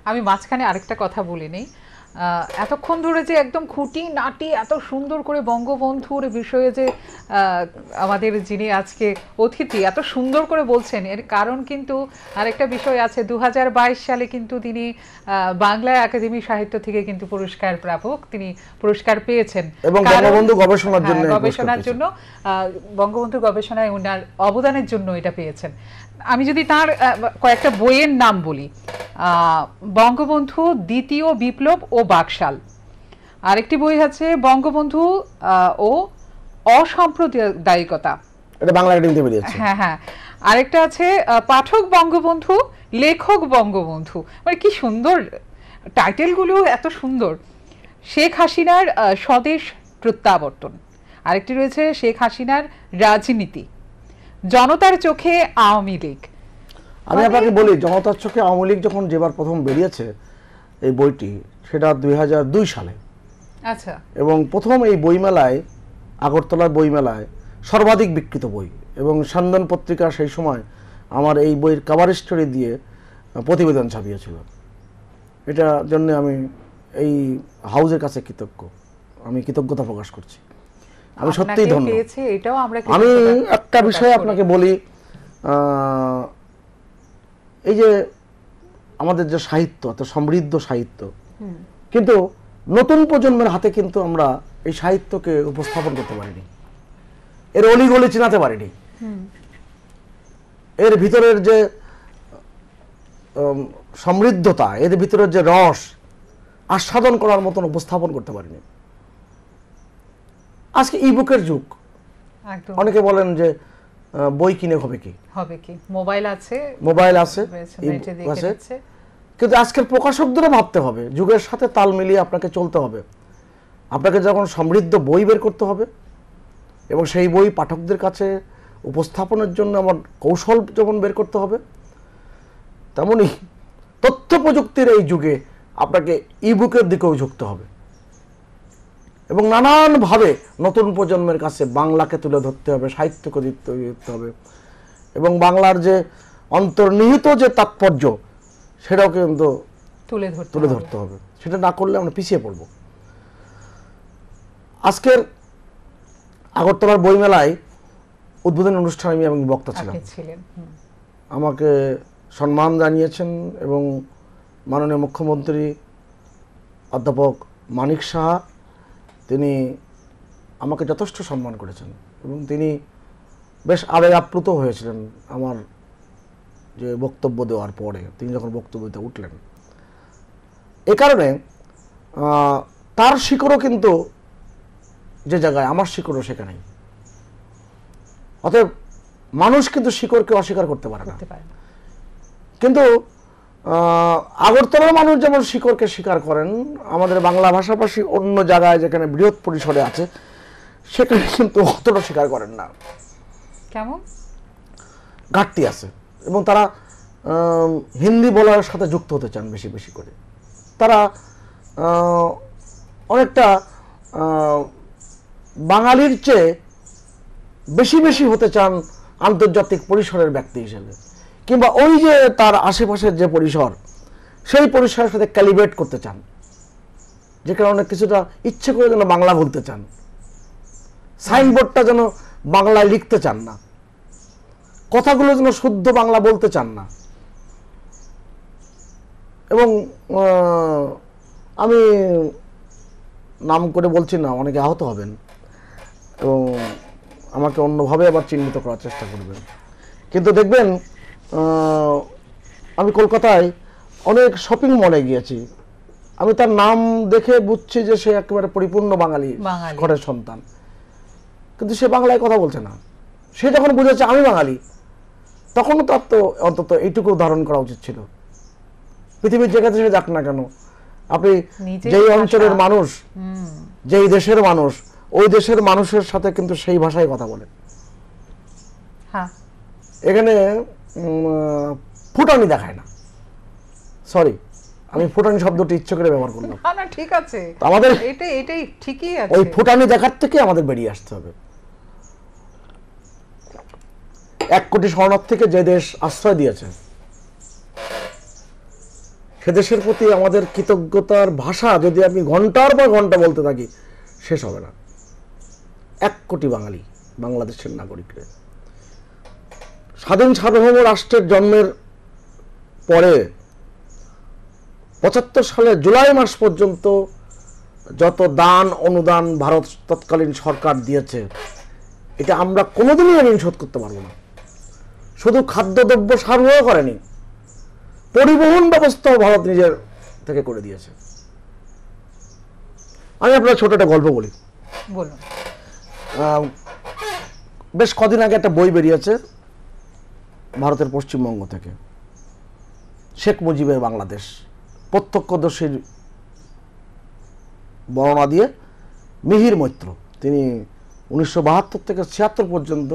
A: আমি মাঝখানে আরেকটা কথা বলিনি এতক্ষণ ধরে যে একদম খুঁটি নাটি এত সুন্দর করে বঙ্গবন্ধুর বিষয়ে যে আমাদের যিনি আজকে অতিথি এত সুন্দর করে বলছেন এর কারণ কিন্তু আরেকটা বিষয় আছে দু সালে কিন্তু তিনি বাংলা একাডেমি সাহিত্য থেকে কিন্তু পুরস্কার প্রাপক তিনি পুরস্কার পেয়েছেন
B: বঙ্গবন্ধু গবেষণার হ্যাঁ, জন্য গবেষণার জন্য
A: বঙ্গবন্ধু গবেষণায় ওনার অবদানের জন্য এটা পেয়েছেন আমি যদি তার কয়েকটা বইয়ের নাম বলি বঙ্গবন্ধু দ্বিতীয় বিপ্লব ও বাকশাল আরেকটি বই আছে বঙ্গবন্ধু ও অসাম্প্রদায়িকতা
B: এটা বাংলা একাডেমিতে বেরিয়েছে হ্যাঁ
A: হ্যাঁ আরেকটা আছে পাঠক বঙ্গবন্ধু লেখক বঙ্গবন্ধু মানে কি সুন্দর টাইটেলগুলো এত সুন্দর শেখ হাসিনার স্বদেশ প্রত্যাবর্তন আরেকটি রয়েছে শেখ হাসিনার রাজনীতি জনতার চোখে আওয়ামী লীগ
B: আমি মানে আপনাকে বলি জনতার চোখে আওয়ামী লীগ যখন যেবার প্রথম বেরিয়েছে এই বইটি সেটা দুই সালে আচ্ছা এবং প্রথম এই বইমেলায় আগরতলার বইমেলায় সর্বাধিক বিকৃত বই এবং সন্ধান পত্রিকা সেই সময় আমার এই বইয়ের কাভার স্টোরি দিয়ে প্রতিবেদন ছাপিয়েছিল এটার জন্য আমি এই হাউজের কাছে কৃতজ্ঞ আমি কৃতজ্ঞতা প্রকাশ করছি আমি সত্যিই ধন্য
A: এটাও আমরা আমি একটা
B: বিষয় আপনাকে বলি এই যে আমাদের যে সাহিত্য এত সমৃদ্ধ সাহিত্য কিন্তু নতুন প্রজন্মের হাতে কিন্তু আমরা এই সাহিত্যকে উপস্থাপন করতে পারিনি এর অলিগলি চিনাতে পারিনি এর ভিতরের যে সমৃদ্ধতা এর ভিতরের যে রস আস্বাদন করার মতন উপস্থাপন করতে পারিনি আজকে ইবুকের যুগ অনেকে বলেন যে বই কিনে হবে কি
A: হবে কি মোবাইল আছে মোবাইল আছে আছে
B: কিন্তু আজকের প্রকাশকদেরও ভাবতে হবে যুগের সাথে তাল মিলিয়ে আপনাকে চলতে হবে আপনাকে যখন সমৃদ্ধ বই বের করতে হবে এবং সেই বই পাঠকদের কাছে উপস্থাপনের জন্য আমার কৌশল যেমন বের করতে হবে তেমনই তথ্য প্রযুক্তির এই যুগে আপনাকে ইবুকের দিকেও ঝুঁকতে হবে এবং নানানভাবে নতুন প্রজন্মের কাছে বাংলাকে তুলে ধরতে হবে সাহিত্যকে দিতে করতে হবে এবং বাংলার যে অন্তর্নিহিত যে তাৎপর্য সেটাও কিন্তু তুলে ধরতে তুলে ধরতে হবে সেটা না করলে আমরা পিছিয়ে পড়ব আজকের আগরতলার বইমেলায় উদ্বোধনী অনুষ্ঠানে আমি এবং বক্তা ছিলাম আমাকে সম্মান জানিয়েছেন এবং মাননীয় মুখ্যমন্ত্রী অধ্যাপক মানিক সাহা তিনি আমাকে যথেষ্ট সম্মান করেছেন এবং তিনি বেশ আবেগ আপ্লুত হয়েছিলেন আমার যে বক্তব্য দেওয়ার পরে তিনি যখন বক্তব্য দিতে উঠলেন এ কারণে তার শিকড়ও কিন্তু যে জায়গায় আমার শিকড়ও সেখানেই অতএব মানুষ কিন্তু শিকড়কে অস্বীকার করতে পারে না কিন্তু আগরতলার মানুষ যেমন শিকড়কে স্বীকার করেন আমাদের বাংলা ভাষাভাষী অন্য জায়গায় যেখানে বৃহৎ পরিসরে আছে সেখানে কিন্তু অতটা স্বীকার করেন না কেমন ঘাটতি আছে এবং তারা হিন্দি বলার সাথে যুক্ত হতে চান বেশি বেশি করে তারা অনেকটা বাঙালির চেয়ে বেশি বেশি হতে চান আন্তর্জাতিক পরিসরের ব্যক্তি হিসেবে কিংবা ওই যে তার আশেপাশের যে পরিসর সেই পরিসরের সাথে ক্যালিব্রেট করতে চান যে কারণে কিছুটা ইচ্ছে করে যেন বাংলা বলতে চান সাইনবোর্ডটা যেন বাংলায় লিখতে চান না কথাগুলো যেন শুদ্ধ বাংলা বলতে চান না এবং আমি নাম করে বলছি না অনেকে আহত হবেন এবং আমাকে অন্যভাবে আবার চিহ্নিত করার চেষ্টা করবেন কিন্তু দেখবেন আমি কলকাতায় অনেক শপিং মলে গিয়েছি আমি তার নাম দেখে বুঝছি যে সে একেবারে পরিপূর্ণ বাঙালি ঘরের সন্তান কিন্তু সে বাংলায় কথা বলছে না সে যখন বুঝেছে আমি বাঙালি তখন তার তো অন্তত এইটুকু ধারণ করা উচিত ছিল পৃথিবীর জায়গাতে সে যাক না কেন আপনি যেই অঞ্চলের মানুষ যেই দেশের মানুষ ওই দেশের মানুষের সাথে কিন্তু সেই ভাষায় কথা বলে হ্যাঁ। এখানে ফুটানি দেখায় না সরি আমি ফুটানি শব্দটি ইচ্ছে করে ব্যবহার করলাম
A: না না ঠিক আছে আমাদের এটা এটাই ঠিকই আছে ওই ফুটানি
B: দেখার থেকে আমাদের বেরিয়ে আসতে হবে এক কোটি থেকে যে দেশ আশ্রয় দিয়েছে সে দেশের প্রতি আমাদের কৃতজ্ঞতার ভাষা যদি আমি ঘন্টার পর ঘন্টা বলতে থাকি শেষ হবে না এক কোটি বাঙালি বাংলাদেশের নাগরিকরা স্বাধীন সার্বভৌম রাষ্ট্রের জন্মের পরে পঁচাত্তর সালে জুলাই মাস পর্যন্ত যত দান অনুদান ভারত তৎকালীন সরকার দিয়েছে এটা আমরা কোনোদিনই ঋণ শোধ করতে পারবো না শুধু খাদ্যদ্রব্য সরবরাহ করেনি পরিবহন ব্যবস্থাও ভারত নিজের থেকে করে দিয়েছে আমি আপনার ছোট একটা গল্প বলি বলুন বেশ কদিন আগে একটা বই বেরিয়েছে ভারতের পশ্চিমবঙ্গ থেকে শেখ মুজিবের বাংলাদেশ প্রত্যক্ষদর্শীর বর্ণনা দিয়ে মিহির মৈত্র তিনি উনিশশো থেকে ছিয়াত্তর পর্যন্ত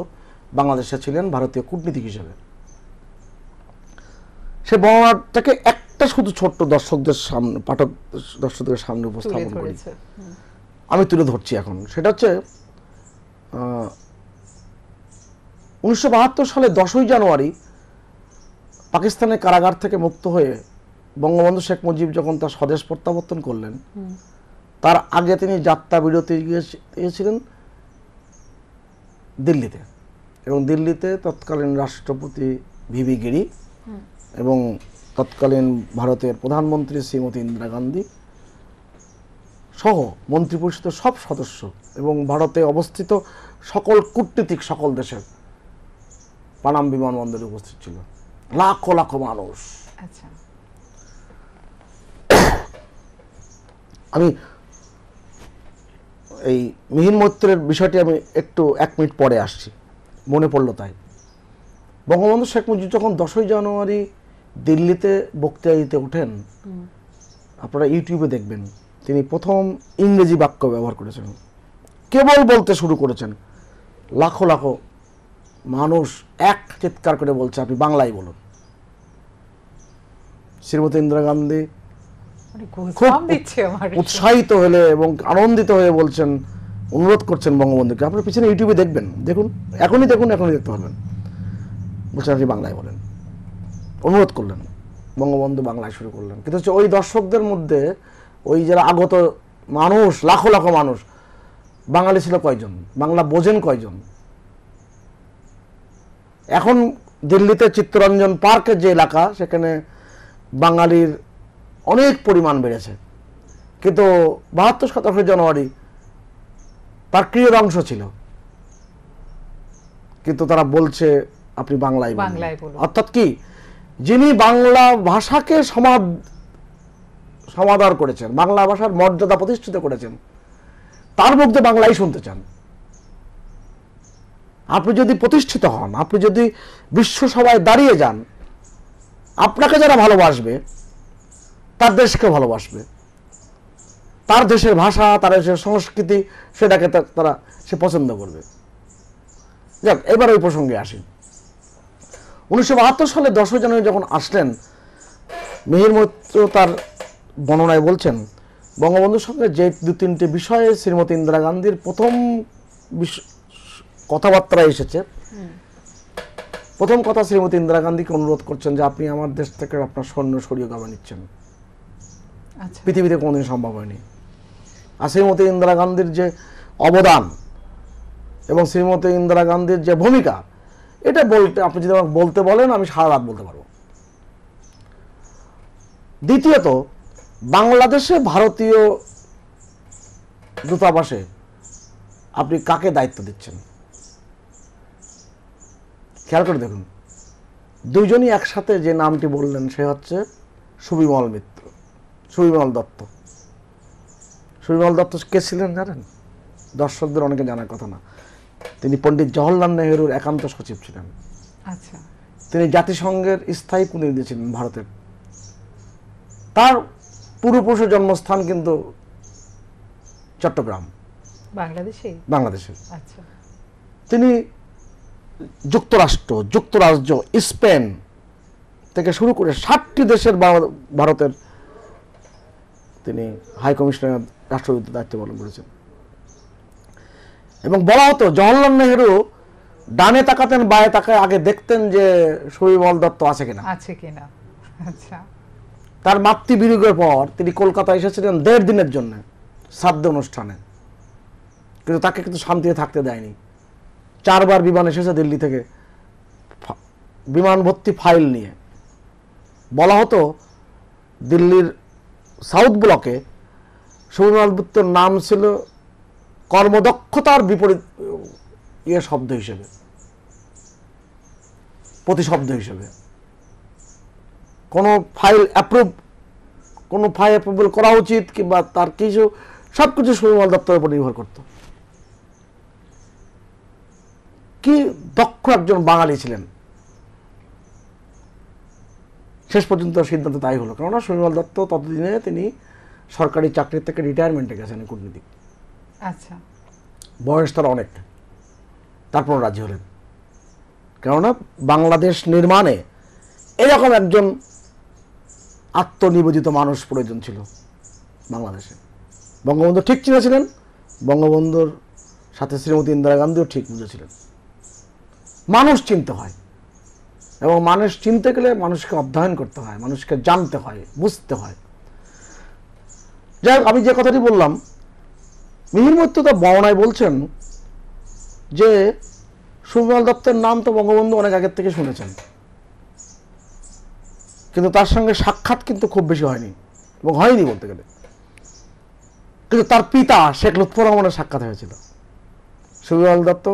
B: বাংলাদেশে ছিলেন ভারতীয় কূটনীতিক হিসেবে সে বর্ণনাটাকে একটা শুধু ছোট্ট দর্শকদের সামনে পাঠক দর্শকদের সামনে উপস্থাপন করি আমি তুলে ধরছি এখন সেটা হচ্ছে উনিশশো সালে দশই জানুয়ারি পাকিস্তানের কারাগার থেকে মুক্ত হয়ে বঙ্গবন্ধু শেখ মুজিব যখন তার স্বদেশ প্রত্যাবর্তন করলেন তার আগে তিনি যাত্রা বিরতি গিয়েছিলেন দিল্লিতে এবং দিল্লিতে তৎকালীন রাষ্ট্রপতি ভিভি গিরি এবং তৎকালীন ভারতের প্রধানমন্ত্রী শ্রীমতী ইন্দিরা গান্ধী সহ মন্ত্রিপরিষদের সব সদস্য এবং ভারতে অবস্থিত সকল কূটনীতিক সকল দেশের পানাম বিমানবন্দরে উপস্থিত ছিল লাখো লাখো মানুষ আচ্ছা। আমি এই মিহিন মৈত্রের বিষয়টি আমি একটু এক মিনিট পরে আসছি মনে পড়ল তাই বঙ্গবন্ধু শেখ মুজিব যখন দশই জানুয়ারি দিল্লিতে বক্তৃতা দিতে ওঠেন আপনারা ইউটিউবে দেখবেন তিনি প্রথম ইংরেজি বাক্য ব্যবহার করেছেন কেবল বলতে শুরু করেছেন লাখো লাখো মানুষ এক চিৎকার করে বলছে আপনি বাংলায় বলুন শ্রীমতী ইন্দিরা গান্ধী মানে খুব উৎসাহিত হলে এবং আনন্দিত হয়ে বলছেন অনুরোধ করছেন বঙ্গবন্ধুকে আপনার পিছনে ইউটিউবে দেখবেন দেখুন এখনই দেখুন এখনই দেখতে পারবেন বলছেন আপনি বাংলায় বলেন অনুরোধ করলেন বঙ্গবন্ধু বাংলায় শুরু করলেন কিন্তু হচ্ছে ওই দর্শকদের মধ্যে ওই যারা আগত মানুষ লাখো লাখো মানুষ বাঙালি ছিল কয়জন বাংলা বোঝেন কয়জন এখন দিল্লিতে চিত্তরঞ্জন পার্কের যে এলাকা সেখানে বাঙালির অনেক পরিমাণ বেড়েছে কিন্তু বাহাত্তর শতাংশ জানুয়ারি তার ক্রিয়র অংশ ছিল কিন্তু তারা বলছে আপনি বাংলায় অর্থাৎ কি যিনি বাংলা ভাষাকে সমাদ সমাদর করেছেন বাংলা ভাষার মর্যাদা প্রতিষ্ঠিত করেছেন তার মধ্যে বাংলাই শুনতে চান আপনি যদি প্রতিষ্ঠিত হন আপনি যদি বিশ্ব দাঁড়িয়ে যান আপনাকে যারা ভালোবাসবে তার দেশকে ভালোবাসবে তার দেশের ভাষা তার দেশের সংস্কৃতি সেটাকে তারা সে পছন্দ করবে যাক এবার ওই প্রসঙ্গে আসি উনিশশো সালে দশই জানুয়ারি যখন আসলেন মিহির মৈত্র তার বর্ণনায় বলছেন বঙ্গবন্ধুর সঙ্গে যে দু তিনটি বিষয়ে শ্রীমতী ইন্দিরা গান্ধীর প্রথম কথাবার্তা এসেছে প্রথম কথা শ্রীমতী ইন্দিরা গান্ধীকে অনুরোধ করছেন যে আপনি আমার দেশ থেকে আপনার সৈন্য সরিয়ে গবা নিচ্ছেন আচ্ছা। পৃথিবীতে কোনোদিন সম্ভব হয়নি আর শ্রীমতী ইন্দিরা গান্ধীর যে অবদান এবং শ্রীমতী ইন্দিরা গান্ধীর যে ভূমিকা এটা বলতে আপনি যদি আমাকে বলতে বলেন আমি সারা রাত বলতে পারবো দ্বিতীয়ত বাংলাদেশে ভারতীয় দূতাবাসে আপনি কাকে দায়িত্ব দিচ্ছেন খেয়াল করে দেখুন দুইজনই একসাথে যে নামটি বললেন সে হচ্ছে সুবিমল মিত্র সুবিমল দত্ত সুবিমল দত্ত কে ছিলেন জানেন দর্শকদের অনেকে জানার কথা না তিনি পণ্ডিত জওয়াহরলাল নেহরুর একান্ত সচিব ছিলেন আচ্ছা তিনি জাতিসংঘের স্থায়ী প্রতিনিধি ছিলেন ভারতের তার পূর্বপুরুষের জন্মস্থান কিন্তু চট্টগ্রাম বাংলাদেশে বাংলাদেশে আচ্ছা তিনি যুক্তরাষ্ট্র যুক্তরাজ্য স্পেন থেকে শুরু করে ষাটটি দেশের ভারতের তিনি হাই কমিশনার রাষ্ট্রদূতের দায়িত্ব পালন করেছেন এবং বলা হতো জওয়াহরলাল নেহরু ডানে তাকাতেন বায়ে তাকায় আগে দেখতেন যে শৈবল দত্ত আছে কিনা আছে কিনা আচ্ছা তার মাতৃ বিরোগের পর তিনি কলকাতা এসেছিলেন দেড় দিনের জন্য শ্রাদ্ধ অনুষ্ঠানে কিন্তু তাকে কিন্তু শান্তিতে থাকতে দেয়নি চারবার বিমান এসেছে দিল্লি থেকে বিমান ভর্তি ফাইল নিয়ে বলা হতো দিল্লির সাউথ ব্লকে সুবিমান গুপ্তর নাম ছিল কর্মদক্ষতার বিপরীত ইয়ে শব্দ হিসেবে প্রতিশব্দ হিসেবে কোনো ফাইল অ্যাপ্রুভ কোনো ফাইল অ্যাপ্রুভাল করা উচিত কিংবা তার কিছু সব কিছু সুবিমান দপ্তরের উপর নির্ভর করতো কি দক্ষ একজন বাঙালি ছিলেন শেষ পর্যন্ত সিদ্ধান্ত তাই হলো কেননা সুনিমল দত্ত ততদিনে তিনি সরকারি চাকরির থেকে রিটায়ারমেন্টে গেছেন কূটনীতি আচ্ছা বয়স তার অনেক তারপর রাজি হলেন কেননা বাংলাদেশ নির্মাণে এরকম একজন আত্মনিবেদিত মানুষ প্রয়োজন ছিল বাংলাদেশে বঙ্গবন্ধু ঠিক চিনেছিলেন বঙ্গবন্ধুর সাথে শ্রীমতী ইন্দিরা গান্ধীও ঠিক বুঝেছিলেন মানুষ চিনতে হয় এবং মানুষ চিনতে গেলে মানুষকে অধ্যয়ন করতে হয় মানুষকে জানতে হয় বুঝতে হয় যাই আমি যে কথাটি বললাম মিহিরমত্যতা বর্ণায় বলছেন যে সুবিমল দত্তের নাম তো বঙ্গবন্ধু অনেক আগের থেকে শুনেছেন কিন্তু তার সঙ্গে সাক্ষাৎ কিন্তু খুব বেশি হয়নি এবং হয়নি বলতে গেলে কিন্তু তার পিতা শেখ লুৎফর রহমানের সাক্ষাৎ হয়েছিল সুবিমল দত্ত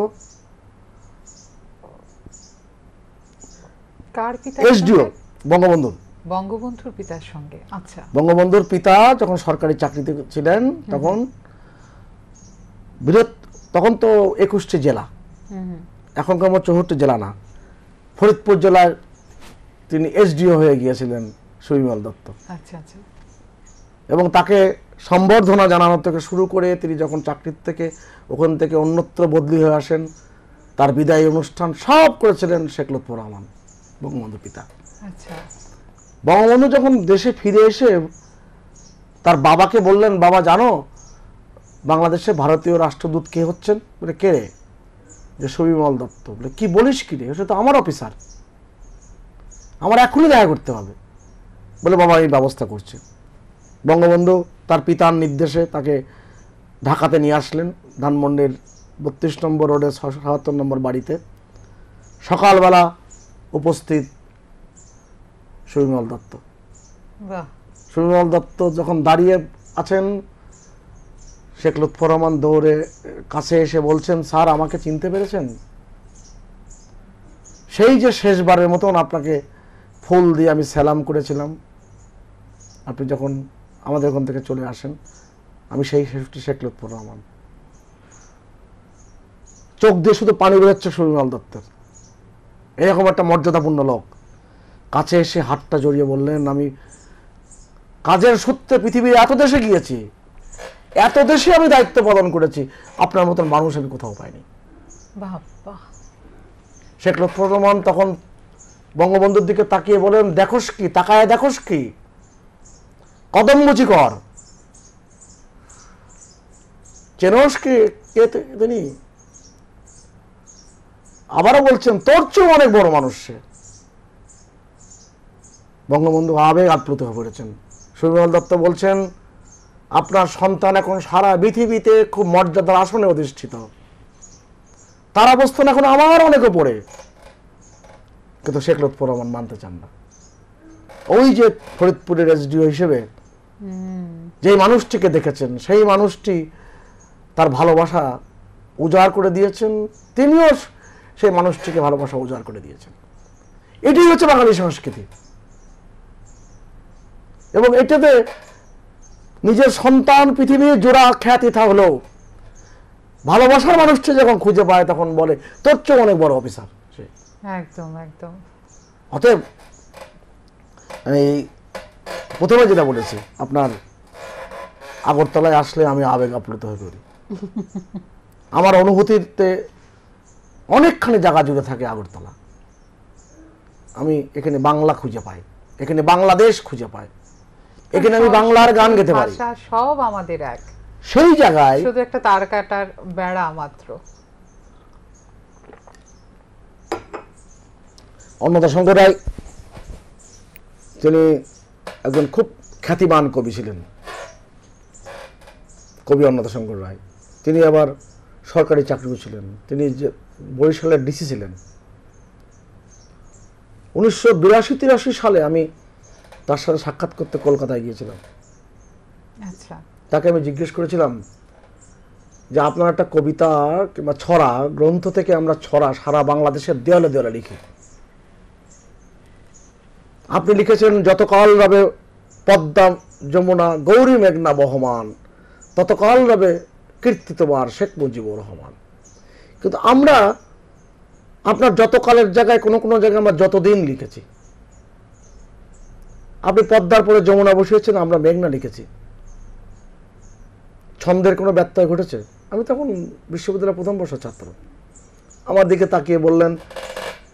A: কার বঙ্গবন্ধুর পিতার
B: সঙ্গে আচ্ছা বঙ্গবন্ধুর পিতা যখন সরকারি চাকরিতে ছিলেন তখন বৃহৎ তখন তো একুশটি জেলা এখনকার আমার চৌহত্তর জেলা না ফরিদপুর জেলার তিনি এসডিও হয়ে গিয়েছিলেন সুবিমল দত্ত আচ্ছা, আচ্ছা। এবং তাকে সম্বর্ধনা জানানো থেকে শুরু করে তিনি যখন চাকরির থেকে ওখান থেকে অন্যত্র বদলি হয়ে আসেন তার বিদায় অনুষ্ঠান সব করেছিলেন শেখলতপুর লুৎফুর রহমান বঙ্গবন্ধু পিতা আচ্ছা। বঙ্গবন্ধু যখন দেশে ফিরে এসে তার বাবাকে বললেন বাবা জানো বাংলাদেশে ভারতীয় রাষ্ট্রদূত কে হচ্ছেন বলে কে রে যে সবিমল দত্ত বলে কি বলিস কি রে সে তো আমার অফিসার আমার এখনই দেখা করতে হবে বলে বাবা এই ব্যবস্থা করছে বঙ্গবন্ধু তার পিতার নির্দেশে তাকে ঢাকাতে নিয়ে আসলেন ধানমন্ডির বত্রিশ নম্বর রোডে সাতাত্তর নম্বর বাড়িতে সকালবেলা উপস্থিত শৈমল দত্ত শৈমল দত্ত যখন দাঁড়িয়ে আছেন শেখ লুৎফর রহমান দৌড়ে কাছে এসে বলছেন স্যার আমাকে চিনতে পেরেছেন সেই যে শেষবারের মতন আপনাকে ফুল দিয়ে আমি স্যালাম করেছিলাম আপনি যখন আমাদের ওখান থেকে চলে আসেন আমি সেই শেষটি শেখ লুৎফর রহমান চোখ দিয়ে শুধু পানি বেরোচ্ছে শরীর দত্তের এরকম একটা মর্যাদাপূর্ণ লোক কাছে এসে হাতটা জড়িয়ে বললেন আমি কাজের সূত্রে পৃথিবীর এত দেশে গিয়েছি এত দেশে আমি দায়িত্ব পালন করেছি আপনার মতন মানুষ আমি কোথাও পাইনি শেখ লক্ষ্মণ রহমান তখন বঙ্গবন্ধুর দিকে তাকিয়ে বলেন দেখোস কি তাকায় দেখোস কি কদম বুঝি কর চেনোস কি কে তিনি আবারও বলছেন তোর চেয়েও অনেক বড় মানুষ সে বঙ্গবন্ধু আবেগ আপ্লুত হয়ে পড়েছেন সুবিমল দত্ত বলছেন আপনার সন্তান এখন সারা পৃথিবীতে খুব মর্যাদার আসনে অধিষ্ঠিত তার অবস্থান এখন আমার অনেক ওপরে কিন্তু শেখ লুৎফর রহমান মানতে চান না ওই যে ফরিদপুরের এসডিও হিসেবে যে মানুষটিকে দেখেছেন সেই মানুষটি তার ভালোবাসা উজাড় করে দিয়েছেন তিনিও সেই মানুষটিকে ভালোবাসা উজাড় করে দিয়েছেন এটাই হচ্ছে বাঙালি সংস্কৃতি এবং এটাতে নিজের সন্তান পৃথিবীর জোড়া খ্যাতি থাকলেও ভালোবাসার মানুষটি যখন খুঁজে পায় তখন বলে তোর চেয়ে অনেক বড় অফিসার
A: একদম একদম
B: অতএব আমি প্রথমে যেটা বলেছি আপনার আগরতলায় আসলে আমি আবেগ আপ্লুত হয়ে পড়ি আমার অনুভূতিতে অনেকখানি জায়গা জুড়ে থাকে আগরতলা আমি এখানে বাংলা খুঁজে পাই এখানে বাংলাদেশ খুঁজে পাই এখানে আমি বাংলার গান গেতে পারি
A: সব আমাদের এক
B: সেই জায়গায় শুধু
A: একটা তার কাটার বেড়া মাত্র
B: অন্নদা শঙ্কর রায় তিনি একজন খুব খ্যাতিমান কবি ছিলেন কবি অন্নদা শঙ্কর রায় তিনি আবার সরকারি চাকরিও ছিলেন তিনি যে বরিশালের ডিসি ছিলেন উনিশশো বিরাশি তিরাশি সালে আমি তার সাথে সাক্ষাৎ করতে কলকাতায় গিয়েছিলাম আচ্ছা। তাকে আমি জিজ্ঞেস করেছিলাম যে আপনার একটা কবিতা কিংবা ছড়া গ্রন্থ থেকে আমরা ছড়া সারা বাংলাদেশের দেয়ালে দেয়ালে লিখি আপনি লিখেছেন যতকাল রবে পদ্মা যমুনা গৌরী মেঘনা বহমান ততকাল রবে কীর্তি তোমার শেখ মুজিবুর রহমান কিন্তু আমরা আপনার যত কালের জায়গায় কোনো কোনো জায়গায় আমরা যতদিন লিখেছি আপনি পদ্মার পরে যমুনা বসিয়েছেন আমরা মেঘনা লিখেছি ছন্দের কোনো ব্যত্যয় ঘটেছে আমি তখন বিশ্ববিদ্যালয়ের প্রথম বর্ষ ছাত্র আমার দিকে তাকিয়ে বললেন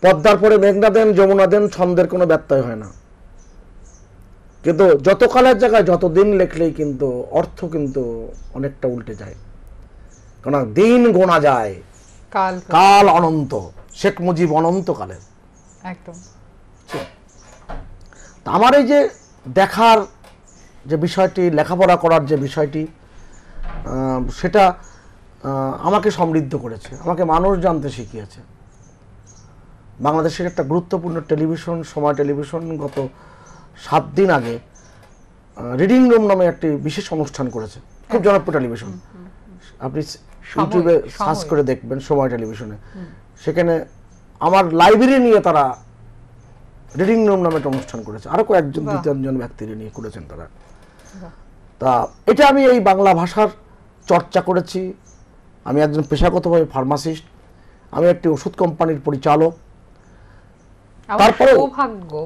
B: পদ্মার পরে মেঘনা দেন যমুনা দেন ছন্দের কোনো ব্যত্যয় হয় না কিন্তু যত কালের জায়গায় যত দিন লেখলেই কিন্তু অর্থ কিন্তু অনেকটা উল্টে যায় কারণ দিন গোনা যায়
A: কাল
B: অনন্ত শেখ মুজিব অনন্তকালের একদম আমার এই যে দেখার যে বিষয়টি লেখাপড়া করার যে বিষয়টি সেটা আমাকে সমৃদ্ধ করেছে আমাকে মানুষ জানতে শিখিয়েছে বাংলাদেশের একটা গুরুত্বপূর্ণ টেলিভিশন সময় টেলিভিশন গত সাত দিন আগে রিডিং রুম নামে একটি বিশেষ অনুষ্ঠান করেছে খুব জনপ্রিয় টেলিভিশন আপনি ইউটিউবে সার্চ করে দেখবেন সময় টেলিভিশনে সেখানে আমার লাইব্রেরি নিয়ে তারা রিডিং রুম নামে একটা অনুষ্ঠান করেছে আরো কয়েকজন দু তিনজন ব্যক্তির নিয়ে করেছেন তারা তা এটা আমি এই বাংলা ভাষার চর্চা করেছি আমি একজন পেশাগতভাবে ফার্মাসিস্ট আমি একটি ওষুধ কোম্পানির পরিচালক
A: তারপরে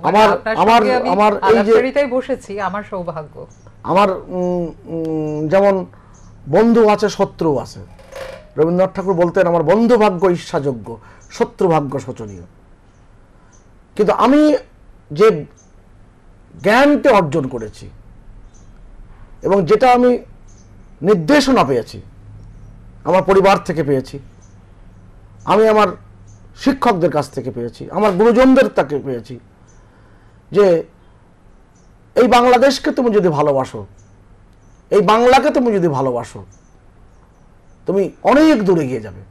A: আমার মানে আমার আমার এই যে বসেছি আমার সৌভাগ্য
B: আমার যেমন বন্ধু আছে শত্রু আছে রবীন্দ্রনাথ ঠাকুর বলতেন আমার বন্ধুভাগ্য ঈর্ষাযোগ্য শত্রুভাগ্য শোচনীয় কিন্তু আমি যে জ্ঞানটি অর্জন করেছি এবং যেটা আমি নির্দেশনা পেয়েছি আমার পরিবার থেকে পেয়েছি আমি আমার শিক্ষকদের কাছ থেকে পেয়েছি আমার গুরুজনদের তাকে পেয়েছি যে এই বাংলাদেশকে তুমি যদি ভালোবাসো এই বাংলাকে তুমি যদি ভালোবাসো তুমি অনেক দূর এগিয়ে যাবে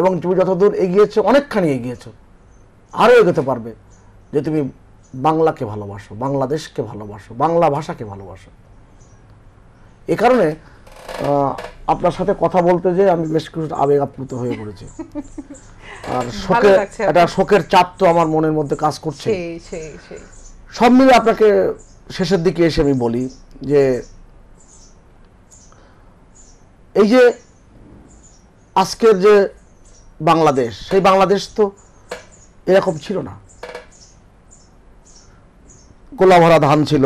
B: এবং তুমি যত দূর এগিয়েছো অনেকখানি এগিয়েছো আরও এগোতে পারবে যে তুমি বাংলাকে ভালোবাসো বাংলাদেশকে ভালোবাসো বাংলা ভাষাকে ভালোবাসো এ কারণে আপনার সাথে কথা বলতে যে আমি বেশ কিছু আবেগ আপ্লুত হয়ে পড়েছি আর শোকের একটা শোকের চাপ তো আমার মনের মধ্যে কাজ করছে সব মিলে আপনাকে শেষের দিকে এসে আমি বলি যে এই যে আজকের যে বাংলাদেশ সেই বাংলাদেশ তো এরকম ছিল না গোলা ভরা ধান ছিল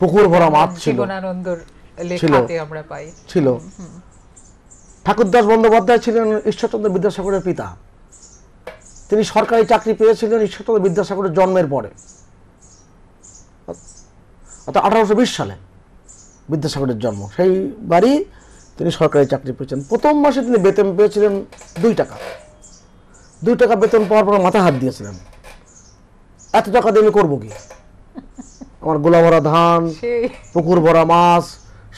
B: পুকুর ভরা মাছ ছিল ছিল ঠাকুরদাস বন্দ্যোপাধ্যায় ছিলেন ঈশ্বরচন্দ্র বিদ্যাসাগরের পিতা তিনি সরকারি চাকরি পেয়েছিলেন ঈশ্বরচন্দ্র বিদ্যাসাগরের জন্মের পরে অর্থাৎ আঠারোশো সালে বিদ্যাসাগরের জন্ম সেই বাড়ি তিনি সরকারি চাকরি পেয়েছেন প্রথম মাসে তিনি বেতন পেয়েছিলেন দুই টাকা দুই টাকা বেতন পাওয়ার পর মাথা হাত দিয়েছিলেন এত টাকা দিয়ে আমি করবো কি আমার গোলা ভরা ধান পুকুর ভরা মাছ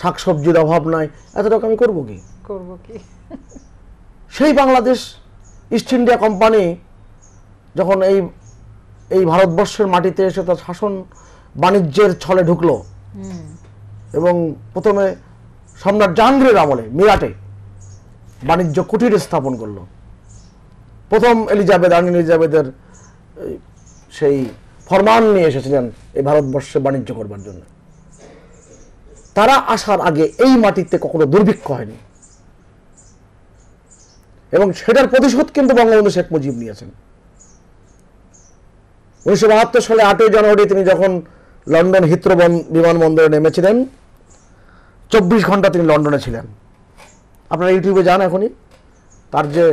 B: শাকসবজির অভাব নাই এত টাকা আমি করবো কি করবো কি সেই বাংলাদেশ ইস্ট ইন্ডিয়া কোম্পানি যখন এই এই ভারতবর্ষের মাটিতে এসে তার শাসন বাণিজ্যের ছলে ঢুকলো এবং প্রথমে সম্রাট জাহাঙ্গীরের আমলে মিরাটে বাণিজ্য কুটির স্থাপন করল প্রথম এলিজাবেথ আর এলিজাবেথের সেই ফরমান নিয়ে এসেছিলেন এই ভারতবর্ষে বাণিজ্য করবার জন্য তারা আসার আগে এই মাটিতে কখনো দুর্ভিক্ষ হয়নি এবং সেটার প্রতিশোধ কিন্তু বঙ্গবন্ধু শেখ মুজিব নিয়েছেন উনিশশো সালে আটই জানুয়ারি তিনি যখন লন্ডন হিত্রবন বিমানবন্দরে নেমেছিলেন চব্বিশ ঘন্টা তিনি লন্ডনে ছিলেন আপনারা ইউটিউবে যান এখনই তার যে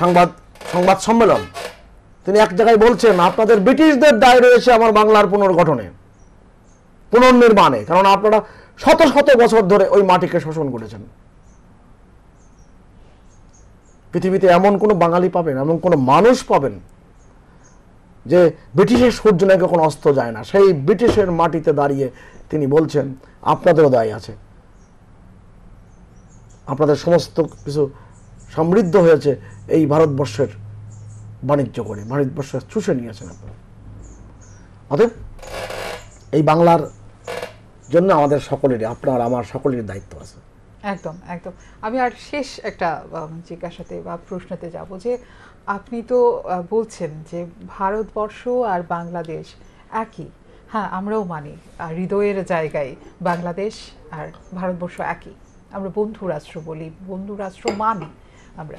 B: সংবাদ সংবাদ সম্মেলন তিনি এক জায়গায় বলছেন আপনাদের ব্রিটিশদের দায় রয়েছে আমার বাংলার পুনর্গঠনে পুনর্নির্মাণে কারণ আপনারা শত শত বছর ধরে ওই মাটিকে শোষণ করেছেন পৃথিবীতে এমন কোনো বাঙালি পাবেন এমন কোনো মানুষ পাবেন যে ব্রিটিশের সূর্য নাকি কোনো অস্ত যায় না সেই ব্রিটিশের মাটিতে দাঁড়িয়ে তিনি বলছেন আপনাদেরও দায় আছে আপনাদের সমস্ত কিছু সমৃদ্ধ হয়েছে এই ভারতবর্ষের বাণিজ্য করে ভারতবর্ষের চুষে নিয়েছেন আপনারা অতএব এই বাংলার জন্য আমাদের সকলেরই আপনার আমার সকলের দায়িত্ব আছে
A: একদম একদম আমি আর শেষ একটা জিজ্ঞাসাতে বা প্রশ্নতে যাব যে আপনি তো বলছেন যে ভারতবর্ষ আর বাংলাদেশ একই হ্যাঁ আমরাও মানি হৃদয়ের জায়গায় বাংলাদেশ আর ভারতবর্ষ একই আমরা বন্ধু রাষ্ট্র বলি বন্ধু রাষ্ট্র মানি আমরা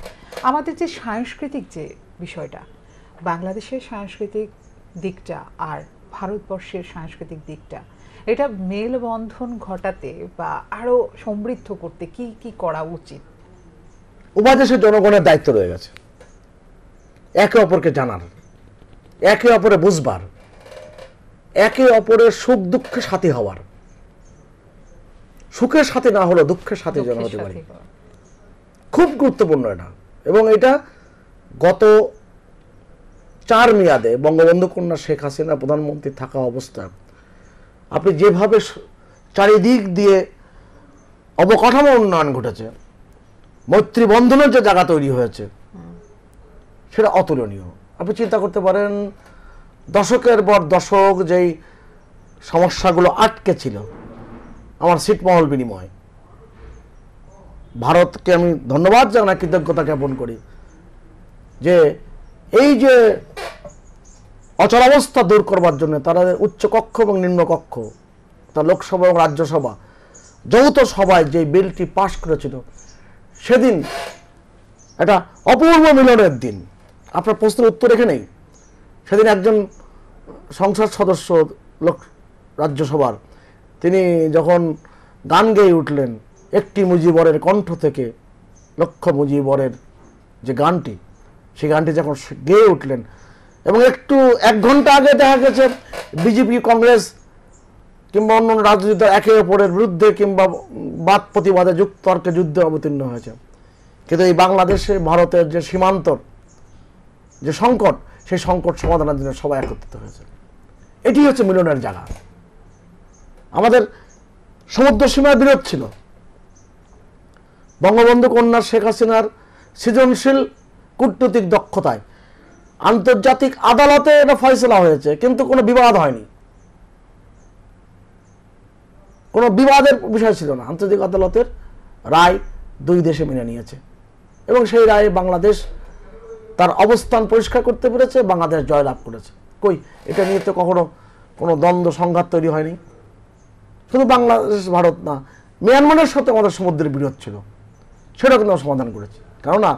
A: আমাদের যে সাংস্কৃতিক যে বিষয়টা বাংলাদেশের সাংস্কৃতিক দিকটা আর ভারতবর্ষের সাংস্কৃতিক দিকটা এটা মেলবন্ধন ঘটাতে বা আরও সমৃদ্ধ করতে কি কি করা উচিত
B: উভয় দেশের জনগণের দায়িত্ব রয়ে গেছে একে অপরকে জানার একে অপরে বুঝবার একে অপরের সুখ দুঃখে সাথী হওয়ার সুখের সাথে না হলো দুঃখের সাথে যেন হতে পারি খুব গুরুত্বপূর্ণ এটা এবং এটা গত চার মেয়াদে বঙ্গবন্ধু কন্যা শেখ হাসিনা প্রধানমন্ত্রী থাকা অবস্থা আপনি যেভাবে চারিদিক দিয়ে অবকাঠামো উন্নয়ন ঘটেছে মৈত্রী বন্ধনের যে জায়গা তৈরি হয়েছে সেটা অতুলনীয় আপনি চিন্তা করতে পারেন দশকের পর দশক যেই সমস্যাগুলো আটকে ছিল আমার মহল বিনিময় ভারতকে আমি ধন্যবাদ জানা কৃতজ্ঞতা জ্ঞাপন করি যে এই যে অচলাবস্থা দূর করবার জন্য তারা উচ্চ কক্ষ এবং নিম্ন কক্ষ লোকসভা এবং রাজ্যসভা যৌথ সভায় যে বিলটি পাশ করেছিল সেদিন এটা অপূর্ব মিলনের দিন আপনার প্রশ্নের উত্তর এখানে সেদিন একজন সংসদ সদস্য লোক রাজ্যসভার তিনি যখন গান গেয়ে উঠলেন একটি মুজিবরের কণ্ঠ থেকে লক্ষ মুজিবরের যে গানটি সেই গানটি যখন গেয়ে উঠলেন এবং একটু এক ঘন্টা আগে দেখা গেছে বিজেপি কংগ্রেস কিংবা অন্য অন্য রাজনীতি একে অপরের বিরুদ্ধে কিংবা বাদ প্রতিবাদে যুক্তর্কে যুদ্ধে অবতীর্ণ হয়েছে কিন্তু এই বাংলাদেশে ভারতের যে সীমান্ত যে সংকট সেই সংকট সমাধানের জন্য সবাই একত্রিত হয়েছে এটি হচ্ছে মিলনের জায়গা আমাদের সমুদ্র সীমার বিরোধ ছিল বঙ্গবন্ধু কন্যা শেখ হাসিনার সৃজনশীল কূটনৈতিক দক্ষতায় আন্তর্জাতিক আদালতে এটা ফয়সলা হয়েছে কিন্তু কোনো বিবাদ হয়নি কোনো বিবাদের বিষয় ছিল না আন্তর্জাতিক আদালতের রায় দুই দেশে মেনে নিয়েছে এবং সেই রায়ে বাংলাদেশ তার অবস্থান পরিষ্কার করতে পেরেছে বাংলাদেশ জয়লাভ করেছে কই এটা নিয়ে তো কখনো কোনো দ্বন্দ্ব সংঘাত তৈরি হয়নি শুধু বাংলাদেশ ভারত না মিয়ানমারের সাথে আমাদের সমুদ্রের বিরোধ ছিল সেটা কিন্তু সমাধান করেছি কেননা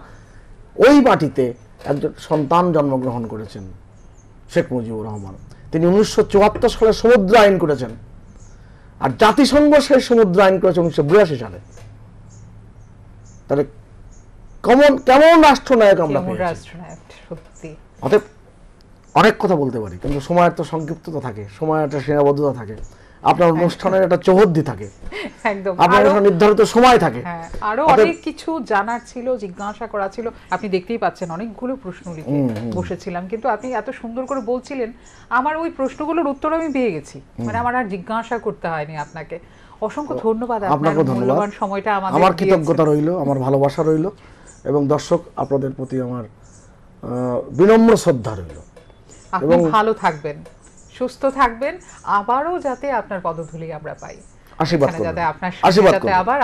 B: ওই মাটিতে একজন সন্তান জন্মগ্রহণ করেছেন শেখ মুজিবুর রহমান তিনি উনিশশো সালে সমুদ্র আইন করেছেন আর জাতিসংঘ সে সমুদ্র আইন করেছে উনিশশো বিরাশি সালে তাহলে কেমন কেমন রাষ্ট্রনায়ক আমরা অতএব অনেক কথা বলতে পারি কিন্তু সময়ের তো সংক্ষিপ্ততা থাকে সময়ের একটা সীমাবদ্ধতা থাকে আপনার অনুষ্ঠানের একটা চৌহদ্দি থাকে
A: নির্ধারিত সময় থাকে হ্যাঁ, আরো অনেক কিছু জানার ছিল জিজ্ঞাসা করা ছিল আপনি দেখতেই পাচ্ছেন অনেকগুলো প্রশ্ন বসেছিলাম কিন্তু আপনি এত সুন্দর করে বলছিলেন আমার ওই প্রশ্নগুলোর উত্তর আমি পেয়ে গেছি মানে আমার আর জিজ্ঞাসা করতে হয়নি আপনাকে অসংখ্য ধন্যবাদ আপনাকে ধন্যবাদ সময়টা আমার কৃতজ্ঞতা
B: রইল আমার ভালোবাসা রইল এবং দর্শক আপনাদের প্রতি আমার বিনম্র শ্রদ্ধা রইল
A: আপনি ভালো থাকবেন সুস্থ থাকবেন আবারও যাতে আপনার পদধূলি আমরা পাই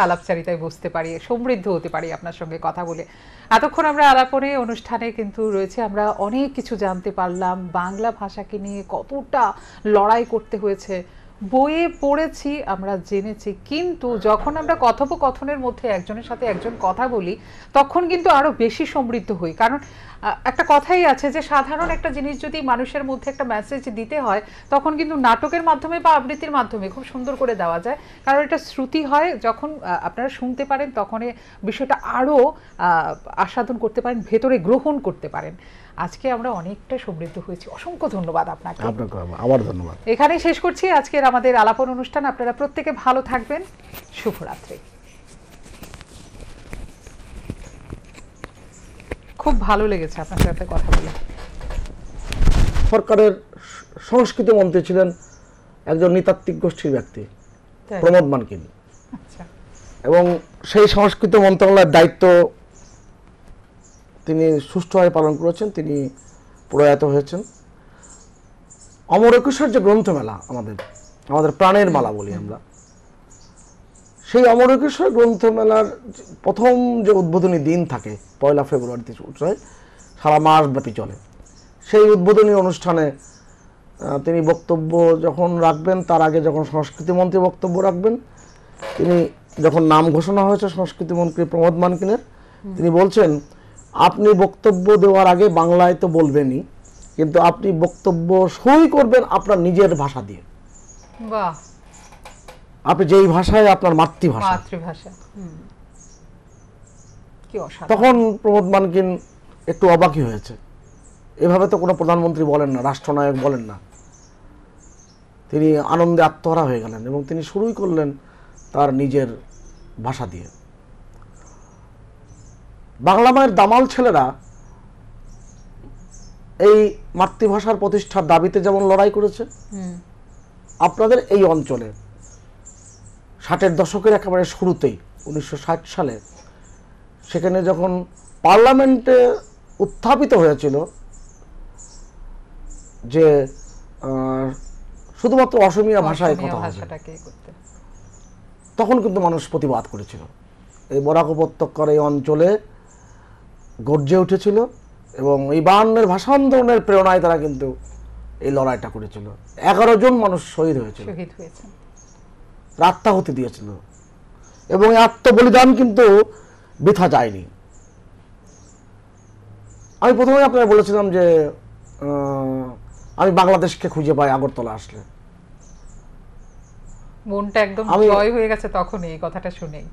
A: আলাপচারিতায় বসতে পারি সমৃদ্ধ হতে পারি আপনার সঙ্গে কথা বলে এতক্ষণ আমরা আলাপনে অনুষ্ঠানে কিন্তু রয়েছে আমরা অনেক কিছু জানতে পারলাম বাংলা ভাষাকে নিয়ে কতটা লড়াই করতে হয়েছে বইয়ে পড়েছি আমরা জেনেছি কিন্তু যখন আমরা কথোপকথনের মধ্যে একজনের সাথে একজন কথা বলি তখন কিন্তু আরও বেশি সমৃদ্ধ হই কারণ একটা কথাই আছে যে সাধারণ একটা জিনিস যদি মানুষের মধ্যে একটা মেসেজ দিতে হয় তখন কিন্তু নাটকের মাধ্যমে বা আবৃত্তির মাধ্যমে খুব সুন্দর করে দেওয়া যায় কারণ এটা শ্রুতি হয় যখন আপনারা শুনতে পারেন তখন বিষয়টা আরও আস্বাদন করতে পারেন ভেতরে গ্রহণ করতে পারেন আজকে আমরা অনেকটা সমৃদ্ধ হয়েছি অসংখ্য ধন্যবাদ আপনাকে আবার ধন্যবাদ এখানে শেষ করছি আজকের আমাদের আলাপন অনুষ্ঠান আপনারা প্রত্যেকে ভালো থাকবেন শুভরাত্রি খুব ভালো লেগেছে আপনার সাথে কথা বলে
B: সরকারের সংস্কৃত মন্ত্রী ছিলেন একজন নৃতাত্ত্বিক গোষ্ঠীর ব্যক্তি প্রমোদ মানকিন আচ্ছা। এবং সেই সংস্কৃত মন্ত্রণালয়ের দায়িত্ব তিনি সুষ্ঠুভাবে পালন করেছেন তিনি প্রয়াত হয়েছেন একুশের যে গ্রন্থমেলা আমাদের আমাদের প্রাণের মালা বলি আমরা সেই একুশের গ্রন্থমেলার প্রথম যে উদ্বোধনী দিন থাকে পয়লা ফেব্রুয়ারিতে শুরু সারা মাসব্যাপী চলে সেই উদ্বোধনী অনুষ্ঠানে তিনি বক্তব্য যখন রাখবেন তার আগে যখন সংস্কৃতি মন্ত্রী বক্তব্য রাখবেন তিনি যখন নাম ঘোষণা হয়েছে সংস্কৃতি মন্ত্রী প্রমোদ মানকিনের তিনি বলছেন আপনি বক্তব্য দেওয়ার আগে বাংলায় তো বলবেনই কিন্তু আপনি বক্তব্য সই করবেন আপনার নিজের ভাষা দিয়ে আপনি যেই ভাষায় আপনার মাতৃভাষা তখন প্রমোদ মানকিন একটু অবাকই হয়েছে এভাবে তো কোনো প্রধানমন্ত্রী বলেন না রাষ্ট্রনায়ক বলেন না তিনি আনন্দে আত্মহারা হয়ে গেলেন এবং তিনি শুরুই করলেন তার নিজের ভাষা দিয়ে বাংলা মায়ের দামাল ছেলেরা এই মাতৃভাষার প্রতিষ্ঠার দাবিতে যেমন লড়াই করেছে আপনাদের এই অঞ্চলে ষাটের দশকের একেবারে শুরুতেই উনিশশো সালে সেখানে যখন পার্লামেন্টে উত্থাপিত হয়েছিল যে শুধুমাত্র অসমীয়া ভাষায় কথা তখন কিন্তু মানুষ প্রতিবাদ করেছিল এই বরাক উপত্যকার এই অঞ্চলে গর্জে উঠেছিল এবং এই বায়ান্নের ভাষা আন্দোলনের প্রেরণায় তারা কিন্তু এই লড়াইটা করেছিল এগারো জন মানুষ শহীদ হয়েছিল আত্মাহতি দিয়েছিল এবং আত্মবলিদান কিন্তু বৃথা যায়নি আমি প্রথমে আপনাকে বলেছিলাম যে আমি বাংলাদেশকে খুঁজে পাই আগরতলা আসলে
A: মনটা একদম জয় হয়ে গেছে তখন এই কথাটা শুনেই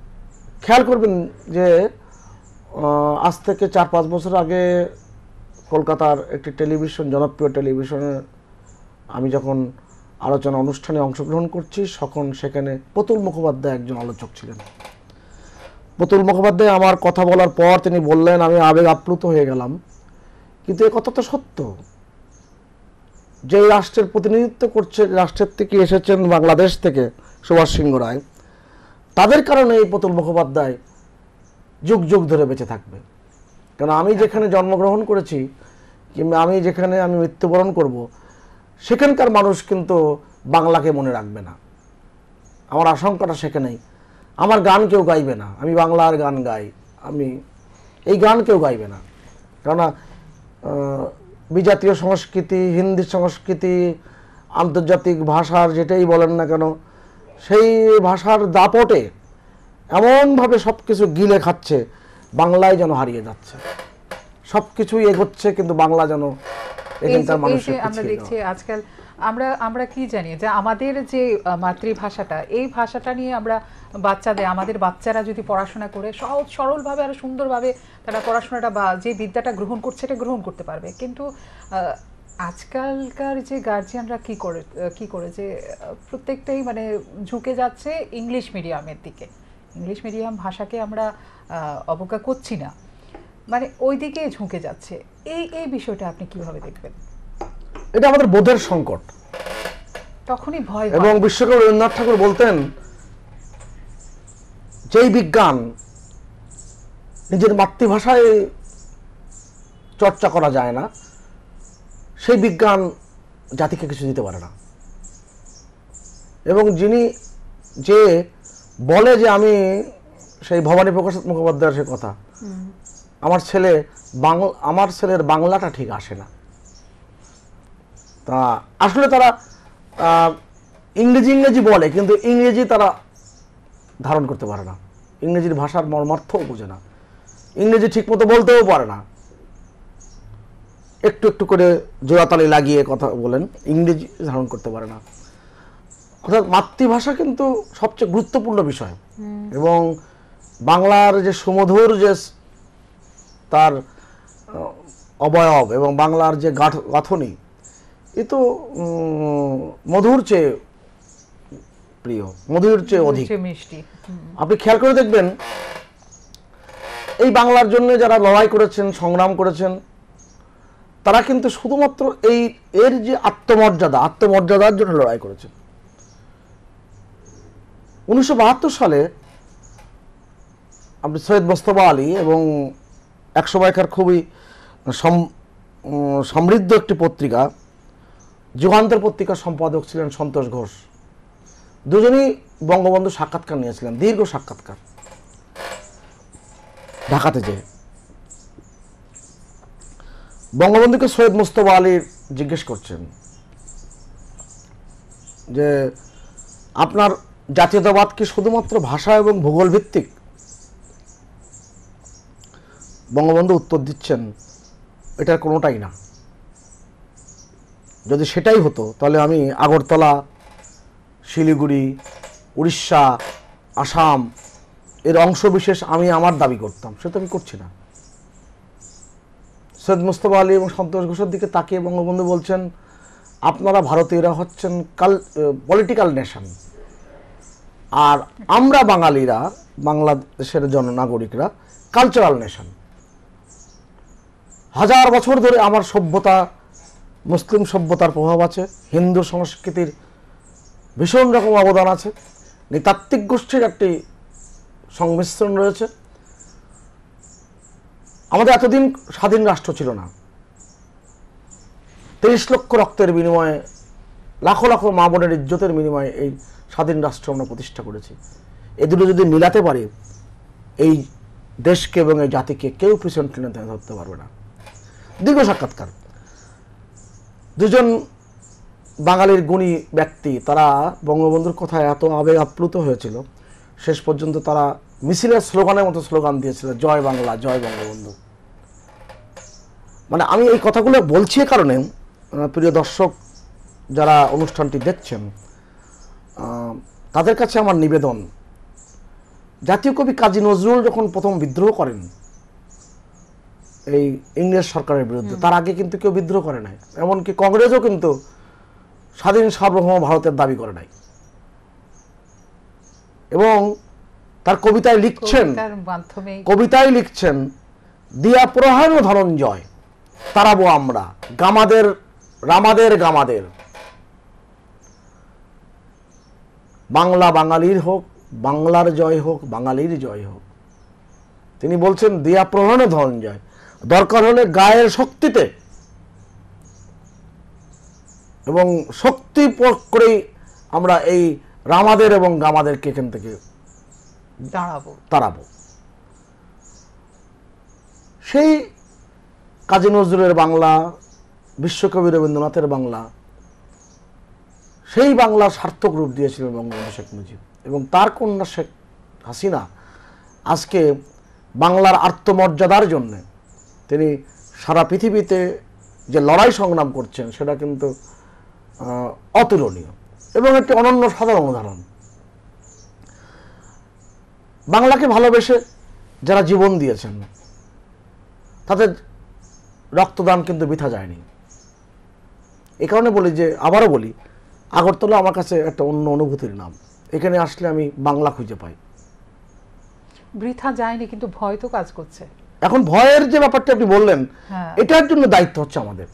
B: খেয়াল করবেন যে আজ থেকে চার পাঁচ বছর আগে কলকাতার একটি টেলিভিশন জনপ্রিয় টেলিভিশনে আমি যখন আলোচনা অনুষ্ঠানে অংশগ্রহণ করছি তখন সেখানে পতুল মুখোপাধ্যায় একজন আলোচক ছিলেন প্রতুল মুখোপাধ্যায় আমার কথা বলার পর তিনি বললেন আমি আবেগ আপ্লুত হয়ে গেলাম কিন্তু এ কথা তো সত্য যে রাষ্ট্রের প্রতিনিধিত্ব করছে রাষ্ট্রের থেকে এসেছেন বাংলাদেশ থেকে সুভাষ সিংহ রায় তাদের কারণে এই পতুল মুখোপাধ্যায় যুগ যুগ ধরে বেঁচে থাকবে কারণ আমি হ্যাঁ। যেখানে জন্মগ্রহণ করেছি কিংবা আমি যেখানে আমি মৃত্যুবরণ করব সেখানকার মানুষ কিন্তু বাংলাকে মনে রাখবে না আমার আশঙ্কাটা সেখানেই আমার গান কেউ গাইবে না আমি বাংলার গান গাই আমি এই গান কেউ গাইবে না কেননা বিজাতীয় সংস্কৃতি হিন্দি সংস্কৃতি আন্তর্জাতিক ভাষার যেটাই বলেন না কেন সেই ভাষার দাপটে এমনভাবে সব কিছু গিলে খাচ্ছে বাংলায় যেন হারিয়ে যাচ্ছে সব কিছুই এগোচ্ছে কিন্তু বাংলা যেন এখানকার মানুষের আমরা দেখছি
A: আজকাল আমরা আমরা কি জানি যে আমাদের যে মাতৃভাষাটা এই ভাষাটা নিয়ে আমরা বাচ্চাদের আমাদের বাচ্চারা যদি পড়াশোনা করে সহজ সরলভাবে আরও সুন্দরভাবে তারা পড়াশোনাটা বা যে বিদ্যাটা গ্রহণ করছে এটা গ্রহণ করতে পারবে কিন্তু আজকালকার যে গার্জিয়ানরা কি করে কি করে যে প্রত্যেকটাই মানে ঝুঁকে যাচ্ছে ইংলিশ মিডিয়ামের দিকে ইংলিশ মিডিয়াম ভাষাকে আমরা অবজ্ঞা করছি না মানে ওই দিকে ঝুঁকে যাচ্ছে এই এই বিষয়টা আপনি কিভাবে দেখবেন
B: এটা আমাদের বোধের সংকট
A: তখনই ভয় এবং
B: বিশ্বকবি রবীন্দ্রনাথ ঠাকুর বলতেন যেই বিজ্ঞান নিজের মাতৃভাষায় চর্চা করা যায় না সেই বিজ্ঞান জাতিকে কিছু দিতে পারে না এবং যিনি যে বলে যে আমি সেই ভবানী প্রকাশ মুখোপাধ্যায়ের সে কথা আমার ছেলে বাংলা আমার ছেলের বাংলাটা ঠিক আসে না তা আসলে তারা ইংরেজি ইংরেজি বলে কিন্তু ইংরেজি তারা ধারণ করতে পারে না ইংরেজির ভাষার মর্মার্থও বোঝে না ইংরেজি ঠিকমতো বলতেও পারে না একটু একটু করে জোড়াতালি লাগিয়ে কথা বলেন ইংরেজি ধারণ করতে পারে না অর্থাৎ মাতৃভাষা কিন্তু সবচেয়ে গুরুত্বপূর্ণ বিষয় এবং বাংলার যে সুমধুর যে তার অবয়ব এবং বাংলার যে গাঁথনি এ তো মধুর চেয়ে প্রিয় মধুর চেয়ে অধিক মিষ্টি আপনি খেয়াল করে দেখবেন এই বাংলার জন্য যারা লড়াই করেছেন সংগ্রাম করেছেন তারা কিন্তু শুধুমাত্র এই এর যে আত্মমর্যাদা আত্মমর্যাদার জন্য লড়াই করেছেন উনিশশো সালে আপনি সৈয়দ মোস্তফা আলী এবং একশো বাইকার খুবই সমৃদ্ধ একটি পত্রিকা যুগান্তর পত্রিকার সম্পাদক ছিলেন সন্তোষ ঘোষ দুজনেই বঙ্গবন্ধু সাক্ষাৎকার নিয়েছিলেন দীর্ঘ সাক্ষাৎকার ঢাকাতে যে বঙ্গবন্ধুকে সৈয়দ মুস্তফা আলীর জিজ্ঞেস করছেন যে আপনার জাতীয়তাবাদ কি শুধুমাত্র ভাষা এবং ভূগোল ভিত্তিক বঙ্গবন্ধু উত্তর দিচ্ছেন এটার কোনোটাই না যদি সেটাই হতো তাহলে আমি আগরতলা শিলিগুড়ি উড়িষ্যা আসাম এর অংশবিশেষ আমি আমার দাবি করতাম সে তো আমি করছি না সৈয়দ মুস্তফা আলী এবং সন্তোষ ঘোষের দিকে তাকিয়ে বঙ্গবন্ধু বলছেন আপনারা ভারতীয়রা হচ্ছেন কাল পলিটিক্যাল নেশন আর আমরা বাঙালিরা বাংলাদেশের জননাগরিকরা কালচারাল নেশন হাজার বছর ধরে আমার সভ্যতা মুসলিম সভ্যতার প্রভাব আছে হিন্দু সংস্কৃতির ভীষণ রকম অবদান আছে নৃতাত্ত্বিক গোষ্ঠীর একটি সংমিশ্রণ রয়েছে আমাদের এতদিন স্বাধীন রাষ্ট্র ছিল না তেইশ লক্ষ রক্তের বিনিময়ে লাখো লাখো মা বোনের ইজ্জতের বিনিময়ে এই স্বাধীন রাষ্ট্র আমরা প্রতিষ্ঠা করেছি এগুলো যদি মিলাতে পারে এই দেশকে এবং এই জাতিকে কেউ প্রেসিডেন্ট ধরতে পারবে না দীর্ঘ সাক্ষাৎকার দুজন বাঙালির গুণী ব্যক্তি তারা বঙ্গবন্ধুর কথায় এত আবেগ আপ্লুত হয়েছিল শেষ পর্যন্ত তারা মিছিলের স্লোগানের মতো স্লোগান দিয়েছিল জয় বাংলা জয় বঙ্গবন্ধু মানে আমি এই কথাগুলো বলছি কারণে প্রিয় দর্শক যারা অনুষ্ঠানটি দেখছেন তাদের কাছে আমার নিবেদন জাতীয় কবি কাজী নজরুল যখন প্রথম বিদ্রোহ করেন এই ইংরেজ সরকারের বিরুদ্ধে তার আগে কিন্তু কেউ বিদ্রোহ করে নাই এমনকি কংগ্রেসও কিন্তু স্বাধীন সার্বভৌম ভারতের দাবি করে নাই এবং তার কবিতায় লিখছেন কবিতায় লিখছেন দিয়া প্রহাণ ধনঞ্জয় তারাবো আমরা গামাদের রামাদের গামাদের বাংলা বাঙালির হোক বাংলার জয় হোক বাঙালির জয় হোক তিনি বলছেন দিয়া প্রহণে ধন জয় দরকার হলে গায়ের শক্তিতে এবং শক্তি প্রয়োগ করেই আমরা এই রামাদের এবং গামাদেরকে এখান থেকে দাঁড়াবো তাড়াবো সেই কাজী নজরুলের বাংলা বিশ্বকবি রবীন্দ্রনাথের বাংলা সেই বাংলার সার্থক রূপ দিয়েছিলেন বঙ্গবন্ধু শেখ মুজিব এবং তার কন্যা শেখ হাসিনা আজকে বাংলার আত্মমর্যাদার জন্যে তিনি সারা পৃথিবীতে যে লড়াই সংগ্রাম করছেন সেটা কিন্তু অতুলনীয় এবং একটি অনন্য সাধারণ উদাহরণ বাংলাকে ভালোবেসে যারা জীবন দিয়েছেন তাদের রক্তদান কিন্তু বৃথা যায়নি এ কারণে বলি যে আবারও বলি আগরতলা আমার কাছে একটা অন্য অনুভূতির নাম এখানে আসলে আমি বাংলা খুঁজে পাই
A: বৃথা যায়নি কিন্তু ভয় তো কাজ করছে
B: এখন ভয়ের যে ব্যাপারটা আপনি বললেন হ্যাঁ। এটার জন্য দায়িত্ব হচ্ছে আমাদের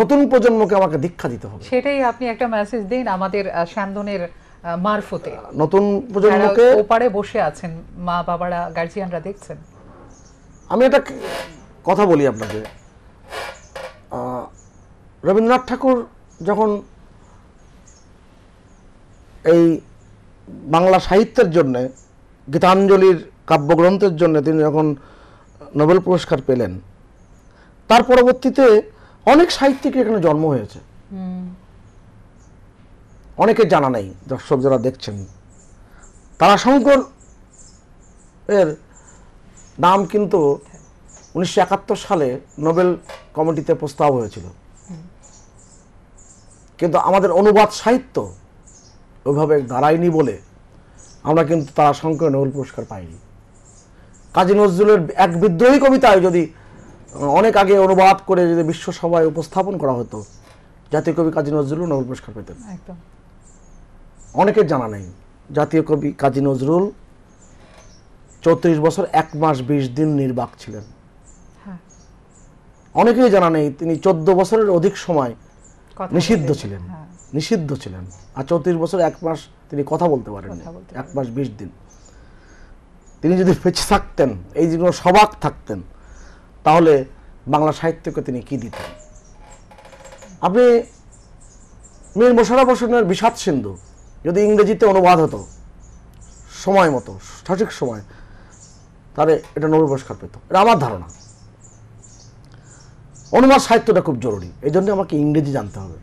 B: নতুন প্রজন্মকে আমাকে দীক্ষা দিতে হবে
A: সেটাই আপনি একটা মেসেজ দিন আমাদের শ্যান্দনের মারফতে
B: নতুন প্রজন্মকে
A: ওপারে বসে আছেন মা বাবারা গার্জিয়ানরা দেখছেন
B: আমি একটা কথা বলি আপনাকে রবীন্দ্রনাথ ঠাকুর যখন এই বাংলা সাহিত্যের জন্যে গীতাঞ্জলির কাব্যগ্রন্থের জন্য তিনি যখন নোবেল পুরস্কার পেলেন তার পরবর্তীতে অনেক সাহিত্যিকের এখানে জন্ম হয়েছে অনেকে জানা নেই দর্শক যারা দেখছেন তারাশঙ্কর এর নাম কিন্তু উনিশশো সালে নোবেল কমিটিতে প্রস্তাব হয়েছিল কিন্তু আমাদের অনুবাদ সাহিত্য ওইভাবে দাঁড়ায়নি বলে আমরা কিন্তু তার শঙ্কর নোবেল পুরস্কার পাইনি কাজী নজরুলের এক বিদ্রোহী কবিতায় যদি অনেক আগে অনুবাদ করে যদি বিশ্বসভায় উপস্থাপন করা হতো জাতীয় কবি কাজী নজরুল নোবেল পুরস্কার পেতেন অনেকের জানা নেই জাতীয় কবি কাজী নজরুল চৌত্রিশ বছর এক মাস বিশ দিন নির্বাক ছিলেন হ্যাঁ। অনেকেই জানা নেই তিনি চোদ্দ বছরের অধিক সময় নিষিদ্ধ ছিলেন হ্যাঁ। নিষিদ্ধ ছিলেন আর চৌত্রিশ বছর এক মাস তিনি কথা বলতে পারেন এক মাস বিশ দিন তিনি যদি ফেঁচে থাকতেন এই জীবন সবাক থাকতেন তাহলে বাংলা সাহিত্যকে তিনি কি দিতেন আপনি মীর মোশারফ হোসেনের বিষাদ সিন্ধু যদি ইংরেজিতে অনুবাদ হতো সময় মতো সঠিক সময় তাহলে এটা নবী পুরস্কার পেত এটা আমার ধারণা অনুবাদ সাহিত্যটা খুব জরুরি এই জন্য আমাকে ইংরেজি জানতে হবে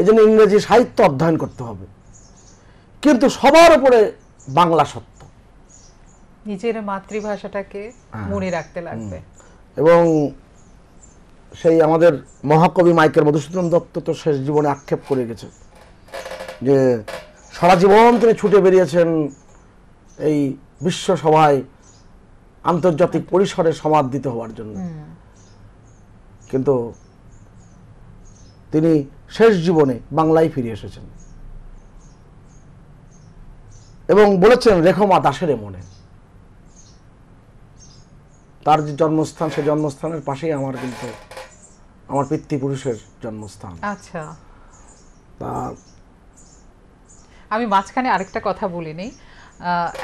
B: এই জন্য ইংরেজি সাহিত্য অধ্যয়ন করতে হবে কিন্তু সবার উপরে বাংলা সত্য
A: নিজের মাতৃভাষাটাকে হ্যাঁ। মনে রাখতে লাগবে
B: এবং সেই আমাদের মহাকবি মাইকেল মধুসূদন দত্ত তো শেষ জীবনে আক্ষেপ করে গেছে যে সারা জীবন তিনি ছুটে বেরিয়েছেন এই বিশ্বসভায় আন্তর্জাতিক পরিসরে সমাদৃত হওয়ার জন্য কিন্তু তিনি শেষ জীবনে বাংলায় ফিরে এসেছেন এবং বলেছেন রেখমা দাসের মনে তার যে জন্মস্থান সে জন্মস্থানের পাশেই আমার কিন্তু আমার পিতৃপুরুষের জন্মস্থান
A: আচ্ছা আমি মাঝখানে আরেকটা কথা বলিনি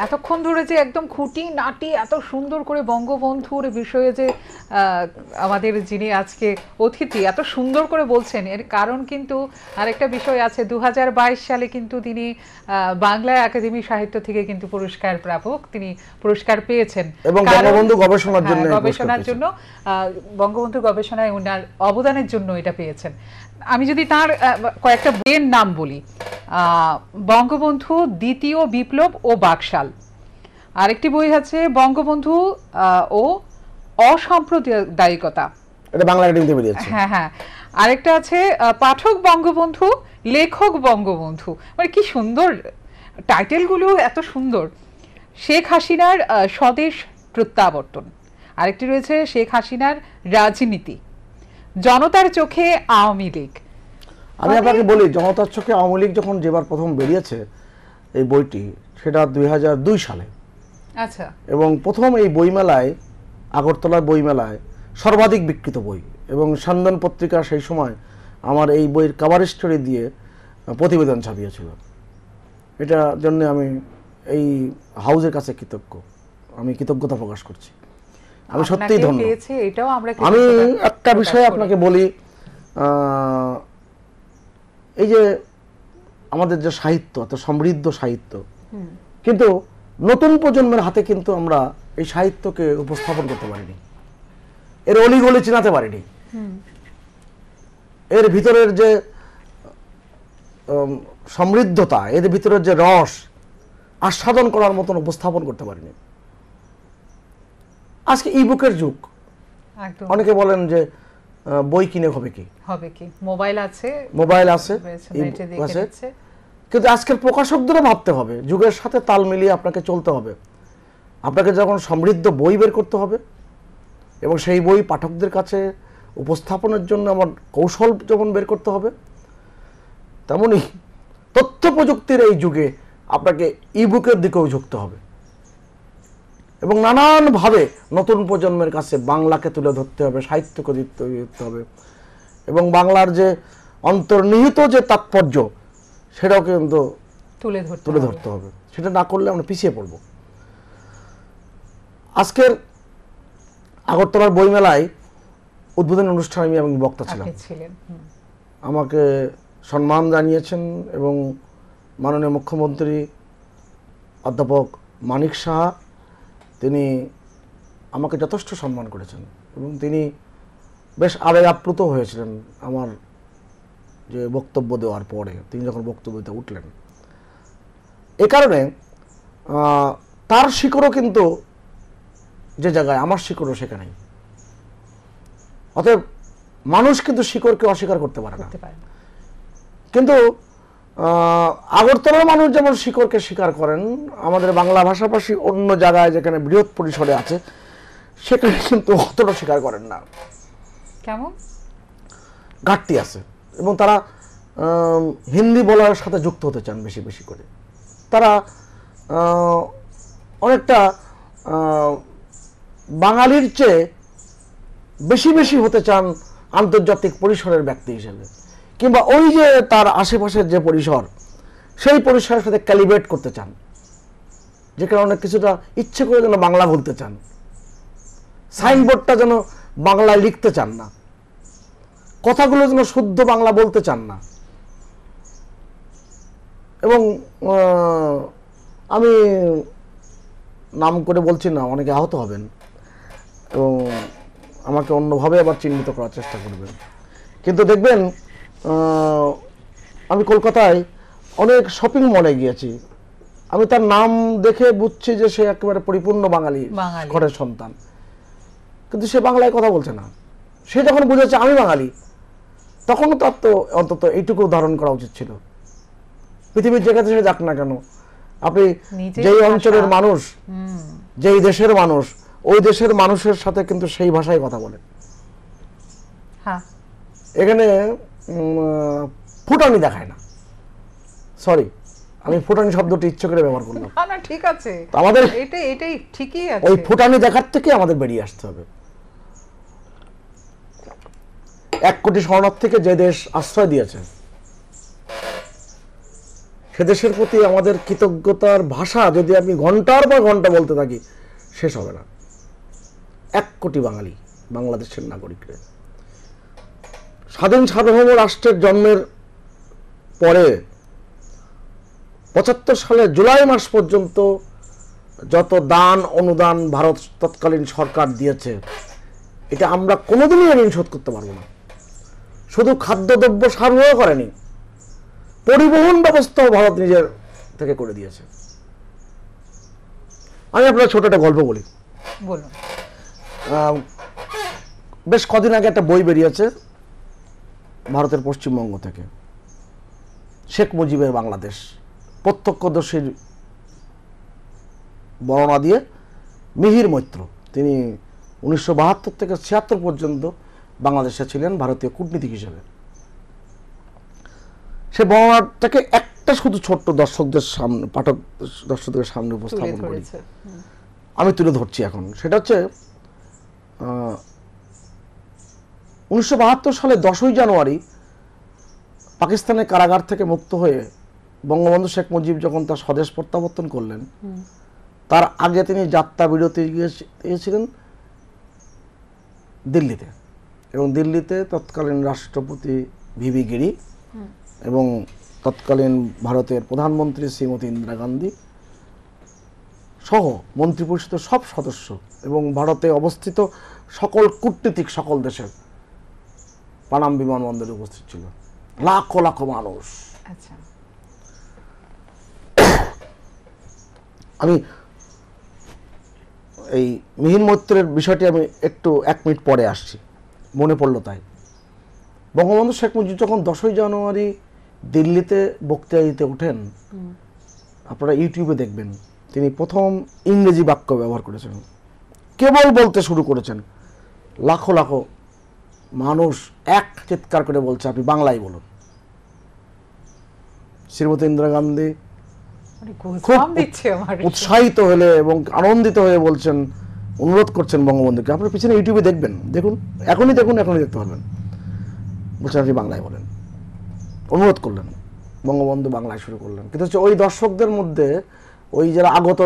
A: এতক্ষণ ধরে যে একদম খুঁটি নাটি এত সুন্দর করে বঙ্গবন্ধুর বিষয়ে যে আমাদের যিনি আজকে অতিথি এত সুন্দর করে বলছেন এর কারণ কিন্তু আরেকটা বিষয় আছে দু সালে কিন্তু তিনি বাংলা একাডেমি সাহিত্য থেকে কিন্তু পুরস্কার প্রাপক তিনি পুরস্কার পেয়েছেন বঙ্গবন্ধু গবেষণার হ্যাঁ, জন্য গবেষণার জন্য বঙ্গবন্ধু গবেষণায় ওনার অবদানের জন্য এটা পেয়েছেন আমি যদি তার কয়েকটা বইয়ের নাম বলি বঙ্গবন্ধু দ্বিতীয় বিপ্লব ও বাকশাল আরেকটি বই আছে বঙ্গবন্ধু ও অসাম্প্রদায়িকতা
B: এটা বাংলা একাডেমিতে বেরিয়েছে হ্যাঁ
A: হ্যাঁ আরেকটা আছে পাঠক বঙ্গবন্ধু লেখক বঙ্গবন্ধু মানে কি সুন্দর টাইটেলগুলো এত সুন্দর শেখ হাসিনার স্বদেশ প্রত্যাবর্তন আরেকটি রয়েছে শেখ হাসিনার রাজনীতি জনতার চোখে আওয়ামী লীগ
B: আমি আপনাকে বলি জনতার চোখে আওয়ামী লীগ যখন যেবার প্রথম বেরিয়েছে এই বইটি সেটা দুই সালে আচ্ছা এবং প্রথম এই বইমেলায় আগরতলা বইমেলায় সর্বাধিক বিক্রিত বই এবং সন্ধান পত্রিকা সেই সময় আমার এই বইয়ের কাভার স্টোরি দিয়ে প্রতিবেদন ছাপিয়েছিল এটার জন্য আমি এই হাউজের কাছে কৃতজ্ঞ আমি কৃতজ্ঞতা প্রকাশ করছি আমি সত্যিই ধন্য
A: আমি একটা
B: বিষয় আপনাকে বলি এই যে আমাদের যে সাহিত্য এত সমৃদ্ধ সাহিত্য কিন্তু নতুন প্রজন্মের হাতে কিন্তু আমরা এই সাহিত্যকে উপস্থাপন করতে পারিনি এর অলিগলি চিনাতে পারিনি এর ভিতরের যে সমৃদ্ধতা এর ভিতরের যে রস আস্বাদন করার মতন উপস্থাপন করতে পারিনি আজকে ইবুকের যুগ অনেকে বলেন যে বই কিনে হবে কি
A: হবে কি মোবাইল আছে মোবাইল আছে
B: কিন্তু আজকের প্রকাশকদেরও ভাবতে হবে যুগের সাথে তাল মিলিয়ে আপনাকে চলতে হবে আপনাকে যখন সমৃদ্ধ বই বের করতে হবে এবং সেই বই পাঠকদের কাছে উপস্থাপনের জন্য আমার কৌশল যেমন বের করতে হবে তেমনই তথ্য প্রযুক্তির এই যুগে আপনাকে ইবুকের দিকেও ঝুঁকতে হবে এবং নানানভাবে নতুন প্রজন্মের কাছে বাংলাকে তুলে ধরতে হবে সাহিত্যকে দিতে হবে এবং বাংলার যে অন্তর্নিহিত যে তাৎপর্য সেটাও কিন্তু তুলে ধরতে তুলে ধরতে হবে সেটা না করলে আমরা পিছিয়ে পড়ব আজকের আগরতলার বইমেলায় উদ্বোধনী অনুষ্ঠানে আমি আমি বক্তা ছিলাম আমাকে সম্মান জানিয়েছেন এবং মাননীয় মুখ্যমন্ত্রী অধ্যাপক মানিক সাহা তিনি আমাকে যথেষ্ট সম্মান করেছেন এবং তিনি বেশ আবেগ আপ্লুত হয়েছিলেন আমার যে বক্তব্য দেওয়ার পরে তিনি যখন বক্তব্যতে উঠলেন এ কারণে তার শিকড়ও কিন্তু যে জায়গায় আমার শিকড়ও সেখানেই অতএব মানুষ কিন্তু শিকড়কে অস্বীকার করতে পারে না কিন্তু আগরতলার মানুষ যেমন শিকড়কে স্বীকার করেন আমাদের বাংলা ভাষাভাষী অন্য জায়গায় যেখানে বৃহৎ পরিসরে আছে সেখানে কিন্তু অতটা স্বীকার করেন না কেমন ঘাটতি আছে এবং তারা হিন্দি বলার সাথে যুক্ত হতে চান বেশি বেশি করে তারা অনেকটা বাঙালির চেয়ে বেশি বেশি হতে চান আন্তর্জাতিক পরিসরের ব্যক্তি হিসেবে কিংবা ওই যে তার আশেপাশের যে পরিসর সেই পরিসরের সাথে ক্যালিব্রেট করতে চান যে কারণে কিছুটা ইচ্ছে করে যেন বাংলা বলতে চান সাইনবোর্ডটা যেন বাংলায় লিখতে চান না কথাগুলো যেন শুদ্ধ বাংলা বলতে চান না এবং আমি নাম করে বলছি না অনেকে আহত হবেন এবং আমাকে অন্যভাবে আবার চিহ্নিত করার চেষ্টা করবেন কিন্তু দেখবেন আমি কলকাতায় অনেক শপিং মলে গিয়েছি আমি তার নাম দেখে বুঝছি যে সে একেবারে পরিপূর্ণ বাঙালি ঘরের সন্তান কিন্তু সে বাংলায় কথা বলছে না সে যখন বুঝেছে আমি বাঙালি তখন তার তো অন্তত এইটুকু ধারণ করা উচিত ছিল পৃথিবীর যেখানে সে যাক না কেন আপনি যেই অঞ্চলের মানুষ যেই দেশের মানুষ ওই দেশের মানুষের সাথে কিন্তু সেই ভাষায় কথা বলে হ্যাঁ এখানে ফুটানি দেখায় না সরি আমি ফুটানি শব্দটি ইচ্ছে করে ব্যবহার করলাম
A: না না ঠিক আছে আমাদের এটাই এটাই ঠিকই আছে ওই ফুটানি
B: দেখার থেকে আমাদের বেরিয়ে আসতে হবে এক কোটি থেকে যে দেশ আশ্রয় দিয়েছে সে দেশের প্রতি আমাদের কৃতজ্ঞতার ভাষা যদি আমি ঘন্টার পর ঘন্টা বলতে থাকি শেষ হবে না এক কোটি বাঙালি বাংলাদেশের নাগরিকরা স্বাধীন সার্বভৌম রাষ্ট্রের জন্মের পরে পঁচাত্তর সালে জুলাই মাস পর্যন্ত যত দান অনুদান ভারত তৎকালীন সরকার দিয়েছে এটা আমরা কোনোদিনই ঋণ শোধ করতে পারবো না শুধু খাদ্যদ্রব্য সরবরাহ করেনি পরিবহন ব্যবস্থাও ভারত নিজের থেকে করে দিয়েছে আমি আপনার ছোট একটা গল্প বলি বেশ কদিন আগে একটা বই বেরিয়েছে ভারতের পশ্চিমবঙ্গ থেকে শেখ মুজিবের বাংলাদেশ প্রত্যক্ষদর্শীর বর্ণনা দিয়ে মিহির মৈত্র তিনি উনিশশো থেকে ছিয়াত্তর পর্যন্ত বাংলাদেশে ছিলেন ভারতীয় কূটনীতিক হিসেবে সে বর্ণনাটাকে একটা শুধু ছোট্ট দর্শকদের সামনে পাঠক দর্শকদের সামনে উপস্থাপন করি আমি তুলে ধরছি এখন সেটা হচ্ছে উনিশশো সালে দশই জানুয়ারি পাকিস্তানের কারাগার থেকে মুক্ত হয়ে বঙ্গবন্ধু শেখ মুজিব যখন তার স্বদেশ প্রত্যাবর্তন করলেন তার আগে তিনি যাত্রা বিরতি গিয়েছিলেন দিল্লিতে এবং দিল্লিতে তৎকালীন রাষ্ট্রপতি ভিভি গিরি এবং তৎকালীন ভারতের প্রধানমন্ত্রী শ্রীমতী ইন্দিরা গান্ধী সহ মন্ত্রিপরিষদের সব সদস্য এবং ভারতে অবস্থিত সকল কূটনীতিক সকল দেশের পানাম বিমানবন্দরে উপস্থিত ছিল লাখো লাখো মানুষ আচ্ছা। আমি এই মিহিন মৈত্রের বিষয়টি আমি একটু এক মিনিট পরে আসছি মনে পড়লো তাই বঙ্গবন্ধু শেখ মুজিব যখন দশই জানুয়ারি দিল্লিতে বক্তৃতা দিতে ওঠেন আপনারা ইউটিউবে দেখবেন তিনি প্রথম ইংরেজি বাক্য ব্যবহার করেছেন কেবল বলতে শুরু করেছেন লাখো লাখো মানুষ এক চিৎকার করে বলছে আপনি বাংলায় বলুন শ্রীমতী ইন্দিরা গান্ধী
A: মানে উৎসাহিত
B: হলে এবং আনন্দিত হয়ে বলছেন অনুরোধ করছেন বঙ্গবন্ধুকে আপনার পিছনে ইউটিউবে দেখবেন দেখুন এখনই দেখুন এখনই দেখতে পারবেন বলছেন আপনি বাংলায় বলেন অনুরোধ করলেন বঙ্গবন্ধু বাংলায় শুরু করলেন কিন্তু হচ্ছে ওই দর্শকদের মধ্যে ওই যারা আগত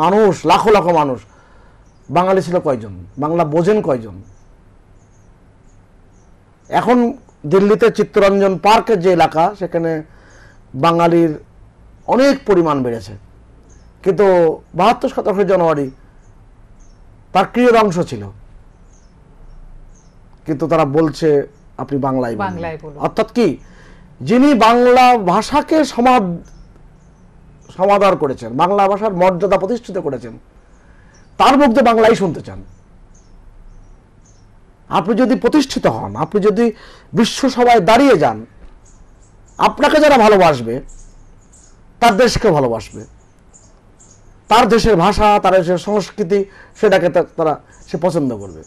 B: মানুষ লাখো লাখো মানুষ বাঙালি ছিল কয়জন বাংলা বোঝেন কয়জন এখন দিল্লিতে চিত্তরঞ্জন পার্কের যে এলাকা সেখানে বাঙালির অনেক পরিমাণ বেড়েছে কিন্তু বাহাত্তর শতাংশ জানুয়ারি তার ক্রিয়র অংশ ছিল কিন্তু তারা বলছে আপনি বাংলায় অর্থাৎ কি যিনি বাংলা ভাষাকে সমাদ সমাদার করেছেন বাংলা ভাষার মর্যাদা প্রতিষ্ঠিত করেছেন তার মধ্যে বাংলাই শুনতে চান আপনি যদি প্রতিষ্ঠিত হন আপনি যদি বিশ্ব দাঁড়িয়ে যান আপনাকে যারা ভালোবাসবে তার দেশকে ভালোবাসবে তার দেশের ভাষা তার দেশের সংস্কৃতি সেটাকে তারা সে পছন্দ করবে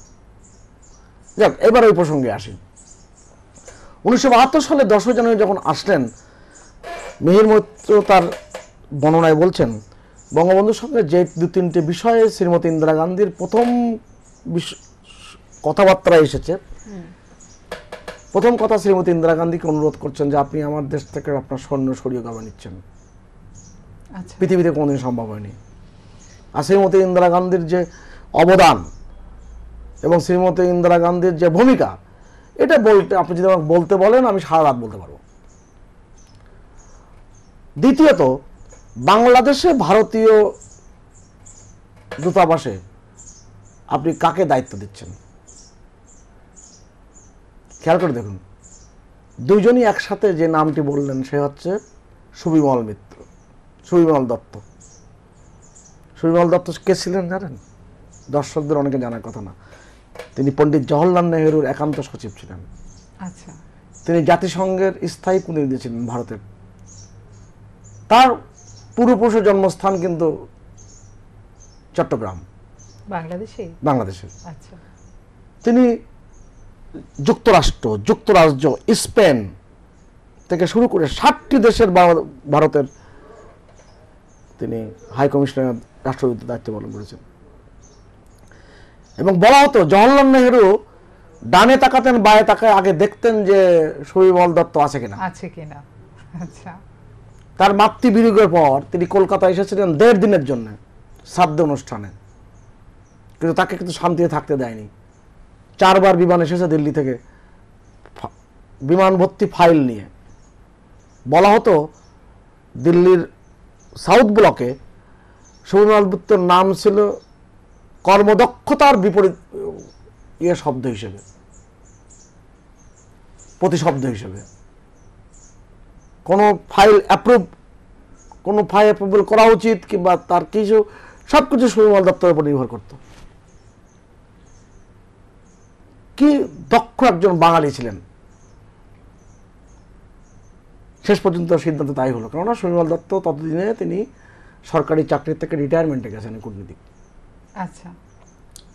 B: যাক এবার ওই প্রসঙ্গে আসি উনিশশো সালে দশই জানুয়ারি যখন আসলেন মেহির মৈত্র তার বর্ণনায় বলছেন বঙ্গবন্ধুর সঙ্গে যে দু তিনটি বিষয়ে শ্রীমতী ইন্দিরা গান্ধীর প্রথম কথাবার্তা এসেছে প্রথম কথা শ্রীমতী ইন্দিরা গান্ধীকে অনুরোধ করছেন যে আপনি আমার দেশ থেকে আপনার স্বর্ণ সরিয়ে গাবা নিচ্ছেন আচ্ছা। পৃথিবীতে কোনোদিন সম্ভব হয়নি আর শ্রীমতী ইন্দিরা গান্ধীর যে অবদান এবং শ্রীমতী ইন্দিরা গান্ধীর যে ভূমিকা এটা বলতে আপনি যদি আমাকে বলতে বলেন আমি সারা রাত বলতে পারবো দ্বিতীয়ত বাংলাদেশে ভারতীয় দূতাবাসে আপনি কাকে দায়িত্ব দিচ্ছেন খেয়াল করে দেখুন দুজনই একসাথে যে নামটি বললেন সে হচ্ছে সুবিমল মিত্র সুবিমল দত্ত সুবিমল দত্ত কে ছিলেন জানেন দর্শকদের অনেকে জানার কথা না তিনি পণ্ডিত জওয়াহরলাল নেহরুর একান্ত সচিব ছিলেন আচ্ছা তিনি জাতিসংঘের স্থায়ী প্রতিনিধি ছিলেন ভারতের তার পূর্বপুরুষের জন্মস্থান কিন্তু চট্টগ্রাম বাংলাদেশে বাংলাদেশে আচ্ছা তিনি যুক্তরাষ্ট্র যুক্তরাজ্য স্পেন থেকে শুরু করে ষাটটি দেশের ভারতের তিনি হাই কমিশনার রাষ্ট্রদূতের দায়িত্ব পালন করেছেন এবং বলা হতো জওয়াহরলাল নেহরু ডানে তাকাতেন বায়ে তাকায় আগে দেখতেন যে শৈবল দত্ত আছে কিনা আছে কিনা আচ্ছা তার মাতৃ বিরোগের পর তিনি কলকাতা এসেছিলেন দেড় দিনের জন্য শ্রাদ্ধ অনুষ্ঠানে কিন্তু তাকে কিন্তু শান্তিতে থাকতে দেয়নি চারবার বিমান এসেছে দিল্লি থেকে বিমান ভর্তি ফাইল নিয়ে বলা হতো দিল্লির সাউথ ব্লকে সৌমাল গুপ্তর নাম ছিল কর্মদক্ষতার বিপরীত ইয়ে শব্দ হিসেবে প্রতিশব্দ হিসেবে কোনো ফাইল অ্যাপ্রুভ কোনো ফাইল অ্যাপ্রুভাল করা উচিত কিংবা তার কিছু সব কিছু সুবিমল দপ্তরের উপর নির্ভর করতো কি দক্ষ একজন বাঙালি ছিলেন শেষ পর্যন্ত সিদ্ধান্ত তাই হলো কেননা সুনির্মল দত্ত ততদিনে তিনি সরকারি চাকরির থেকে রিটায়ারমেন্টে গেছেন কূটনীতিক আচ্ছা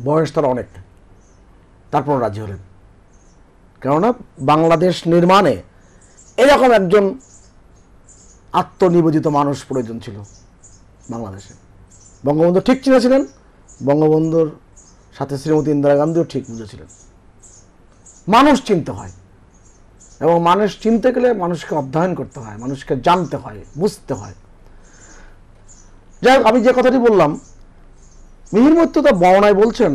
B: বয়স তার অনেক তারপর রাজি হলেন কেননা বাংলাদেশ নির্মাণে এরকম একজন আত্মনিবেদিত মানুষ প্রয়োজন ছিল বাংলাদেশে বঙ্গবন্ধু ঠিক চিনেছিলেন বঙ্গবন্ধুর সাথে শ্রীমতী ইন্দিরা গান্ধীও ঠিক বুঝেছিলেন মানুষ চিনতে হয় এবং মানুষ চিনতে গেলে মানুষকে অধ্যয়ন করতে হয় মানুষকে জানতে হয় বুঝতে হয় যাই হোক আমি যে কথাটি বললাম তা বর্ণায় বলছেন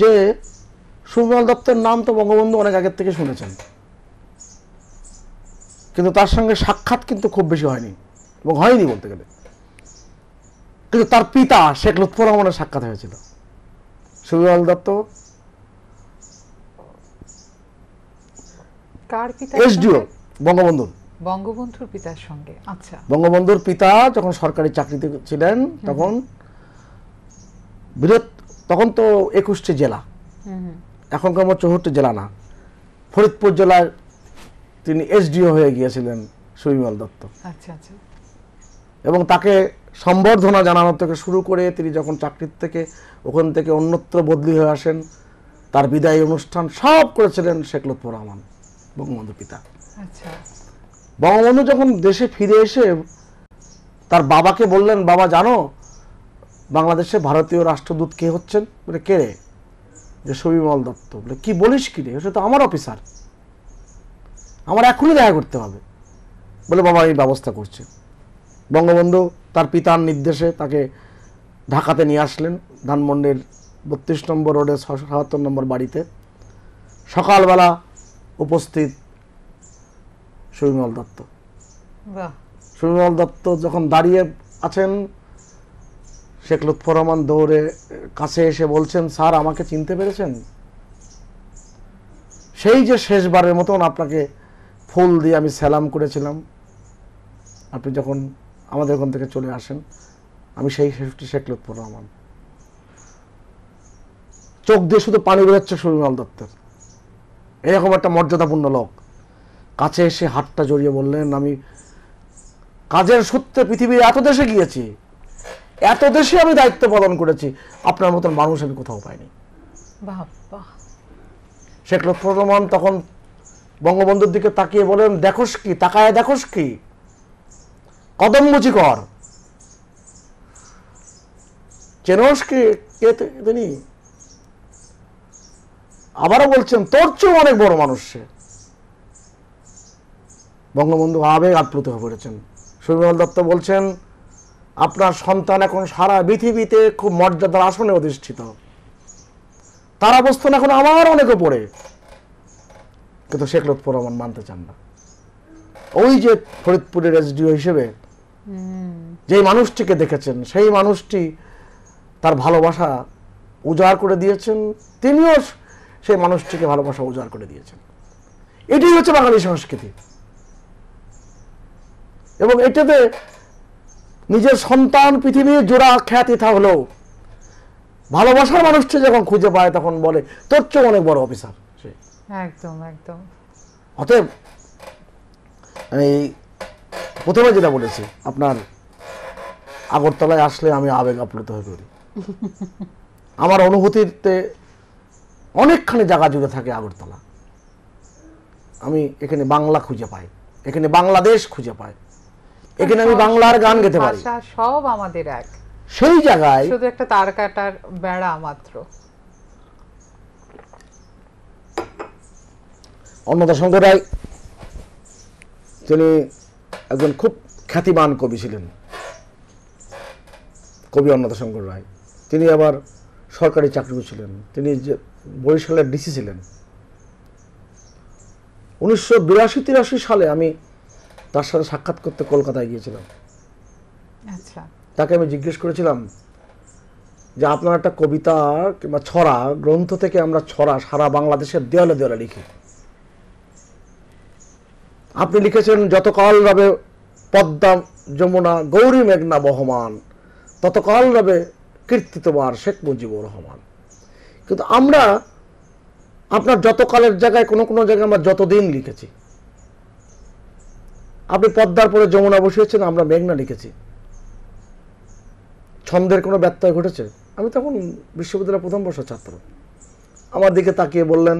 B: যে সুবিমল দত্তের নাম তো বঙ্গবন্ধু অনেক আগের থেকে শুনেছেন কিন্তু তার সঙ্গে সাক্ষাৎ কিন্তু খুব বেশি হয়নি এবং হয়নি বলতে গেলে কিন্তু তার পিতা শেখ লুৎফুর রহমানের সাক্ষাৎ হয়েছিল সুবিমল দত্ত
A: কার পিতা এসডিও বঙ্গবন্ধুর বঙ্গবন্ধুর পিতার সঙ্গে আচ্ছা
B: বঙ্গবন্ধুর পিতা যখন সরকারি চাকরিতে ছিলেন তখন বৃহৎ তখন তো একুশটি জেলা এখনকার আমার চৌহত্তর জেলা না ফরিদপুর জেলার তিনি এসডিও হয়ে গিয়েছিলেন সুবিমল দত্ত আচ্ছা, আচ্ছা। এবং তাকে সম্বর্ধনা জানানো থেকে শুরু করে তিনি যখন চাকরির থেকে ওখান থেকে অন্যত্র বদলি হয়ে আসেন তার বিদায় অনুষ্ঠান সব করেছিলেন শেখলতপুর রহমান বঙ্গবন্ধু পিতা আচ্ছা। বঙ্গবন্ধু যখন দেশে ফিরে এসে তার বাবাকে বললেন বাবা জানো বাংলাদেশে ভারতীয় রাষ্ট্রদূত কে হচ্ছেন বলে কে রে যে সবিমল দত্ত বলে কি বলিস কি রে সে তো আমার অফিসার আমার এখনই দেখা করতে হবে বলে বাবা এই ব্যবস্থা করছে বঙ্গবন্ধু তার পিতার নির্দেশে তাকে ঢাকাতে নিয়ে আসলেন ধানমন্ডির বত্রিশ নম্বর রোডে ছশো সাতাত্তর নম্বর বাড়িতে সকালবেলা উপস্থিত শৈমল দত্ত শৈমল দত্ত যখন দাঁড়িয়ে আছেন শেখ লুৎফর রহমান দৌড়ে কাছে এসে বলছেন স্যার আমাকে চিনতে পেরেছেন সেই যে শেষবারের মতন আপনাকে ফুল দিয়ে আমি স্যালাম করেছিলাম আপনি যখন আমাদের ওখান থেকে চলে আসেন আমি সেই শেষটি শেখ লুৎফর রহমান চোখ দিয়ে শুধু পানি বেরোচ্ছে সুরিমাল দত্তের এরকম একটা মর্যাদাপূর্ণ লোক কাছে এসে হাতটা জড়িয়ে বললেন আমি কাজের সূত্রে পৃথিবীর এত দেশে গিয়েছি এত দেশে আমি দায়িত্ব পালন করেছি আপনার মতন মানুষ আমি কোথাও পাইনি শেখ লক্ষ্মণ রহমান তখন বঙ্গবন্ধুর দিকে তাকিয়ে বলেন দেখোস কি তাকায় দেখোস কি কদম বুঝি কর চেনোস কি কে তিনি আবারও বলছেন তোর চেয়েও অনেক বড় মানুষ সে বঙ্গবন্ধু আবেগ আপ্লুত হয়ে পড়েছেন সুবিমল দত্ত বলছেন আপনার সন্তান এখন সারা পৃথিবীতে খুব মর্যাদার আসনে অধিষ্ঠিত তার অবস্থান এখন আমার অনেক ওপরে কিন্তু শেখ লুৎফর রহমান মানতে চান না ওই যে ফরিদপুরের এসডিও হিসেবে যে মানুষটিকে দেখেছেন সেই মানুষটি তার ভালোবাসা উজাড় করে দিয়েছেন তিনিও সেই মানুষটিকে ভালোবাসা উজাড় করে দিয়েছেন এটাই হচ্ছে বাঙালি সংস্কৃতি এবং এটাতে নিজের সন্তান পৃথিবীর জোড়া খ্যাতি থাকলেও ভালোবাসার মানুষটি যখন খুঁজে পায় তখন বলে তোর চেয়ে অনেক বড় অফিসার
A: একদম একদম
B: অতএব আমি প্রথমে যেটা বলেছি আপনার আগরতলায় আসলে আমি আবেগ আপ্লুত হয়ে পড়ি আমার অনুভূতিতে অনেকখানি জায়গা জুড়ে থাকে আগরতলা আমি এখানে বাংলা খুঁজে পাই এখানে বাংলাদেশ খুঁজে পাই এখানে আমি বাংলার গান গেতে পারি
A: সব আমাদের এক
B: সেই জায়গায় শুধু
A: একটা তার কাটার বেড়া মাত্র
B: অন্নদা শঙ্কর রায় তিনি একজন খুব খ্যাতিমান কবি ছিলেন কবি অন্নদা শঙ্কর রায় তিনি আবার সরকারি চাকরিও ছিলেন তিনি যে বরিশালের ডিসি ছিলেন উনিশশো বিরাশি তিরাশি সালে আমি তার সাথে সাক্ষাৎ করতে কলকাতায় গিয়েছিলাম আচ্ছা। তাকে আমি জিজ্ঞেস করেছিলাম যে আপনার একটা কবিতা কিংবা ছড়া গ্রন্থ থেকে আমরা ছড়া সারা বাংলাদেশের দেওয়ালে দেওয়ালে লিখি আপনি লিখেছেন যতকাল রবে পদ্মা যমুনা গৌরী মেঘনা বহমান ততকাল রবে কীর্তি তোমার শেখ মুজিবুর রহমান কিন্তু আমরা আপনার যত কালের জায়গায় কোনো কোনো জায়গায় আমরা যতদিন লিখেছি আপনি পদ্মার পরে যমুনা বসিয়েছেন আমরা মেঘনা লিখেছি ছন্দের কোনো ব্যত্যয় ঘটেছে আমি তখন বিশ্ববিদ্যালয়ের প্রথম বর্ষ ছাত্র আমার দিকে তাকিয়ে বললেন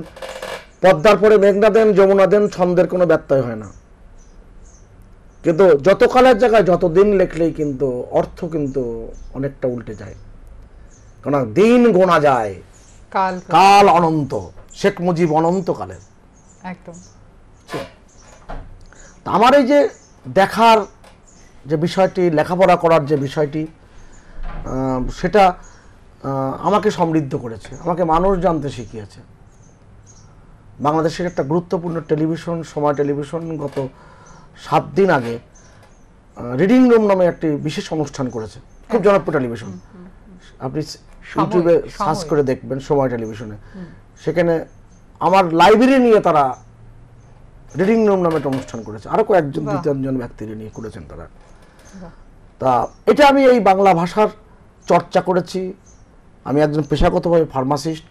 B: পদ্মার পরে মেঘনা দেন যমুনা দেন ছন্দের কোনো ব্যত্যয় হয় না কিন্তু যত কালের জায়গায় যত দিন লেখলেই কিন্তু অর্থ কিন্তু অনেকটা উল্টে যায় কারণ দিন গোনা যায় কাল অনন্ত শেখ মুজিব অনন্তকালের একদম আমার এই যে দেখার যে বিষয়টি লেখাপড়া করার যে বিষয়টি সেটা আমাকে সমৃদ্ধ করেছে আমাকে মানুষ জানতে শিখিয়েছে বাংলাদেশের একটা গুরুত্বপূর্ণ টেলিভিশন সময় টেলিভিশন গত সাত দিন আগে রিডিং রুম নামে একটি বিশেষ অনুষ্ঠান করেছে খুব জনপ্রিয় টেলিভিশন আপনি ইউটিউবে সার্চ করে দেখবেন সময় টেলিভিশনে সেখানে আমার লাইব্রেরি নিয়ে তারা রিডিং রুম নামে একটা অনুষ্ঠান করেছে আরো কয়েকজন দু তিনজন ব্যক্তির নিয়ে করেছেন তারা তা এটা আমি এই বাংলা ভাষার চর্চা করেছি আমি একজন পেশাগতভাবে ফার্মাসিস্ট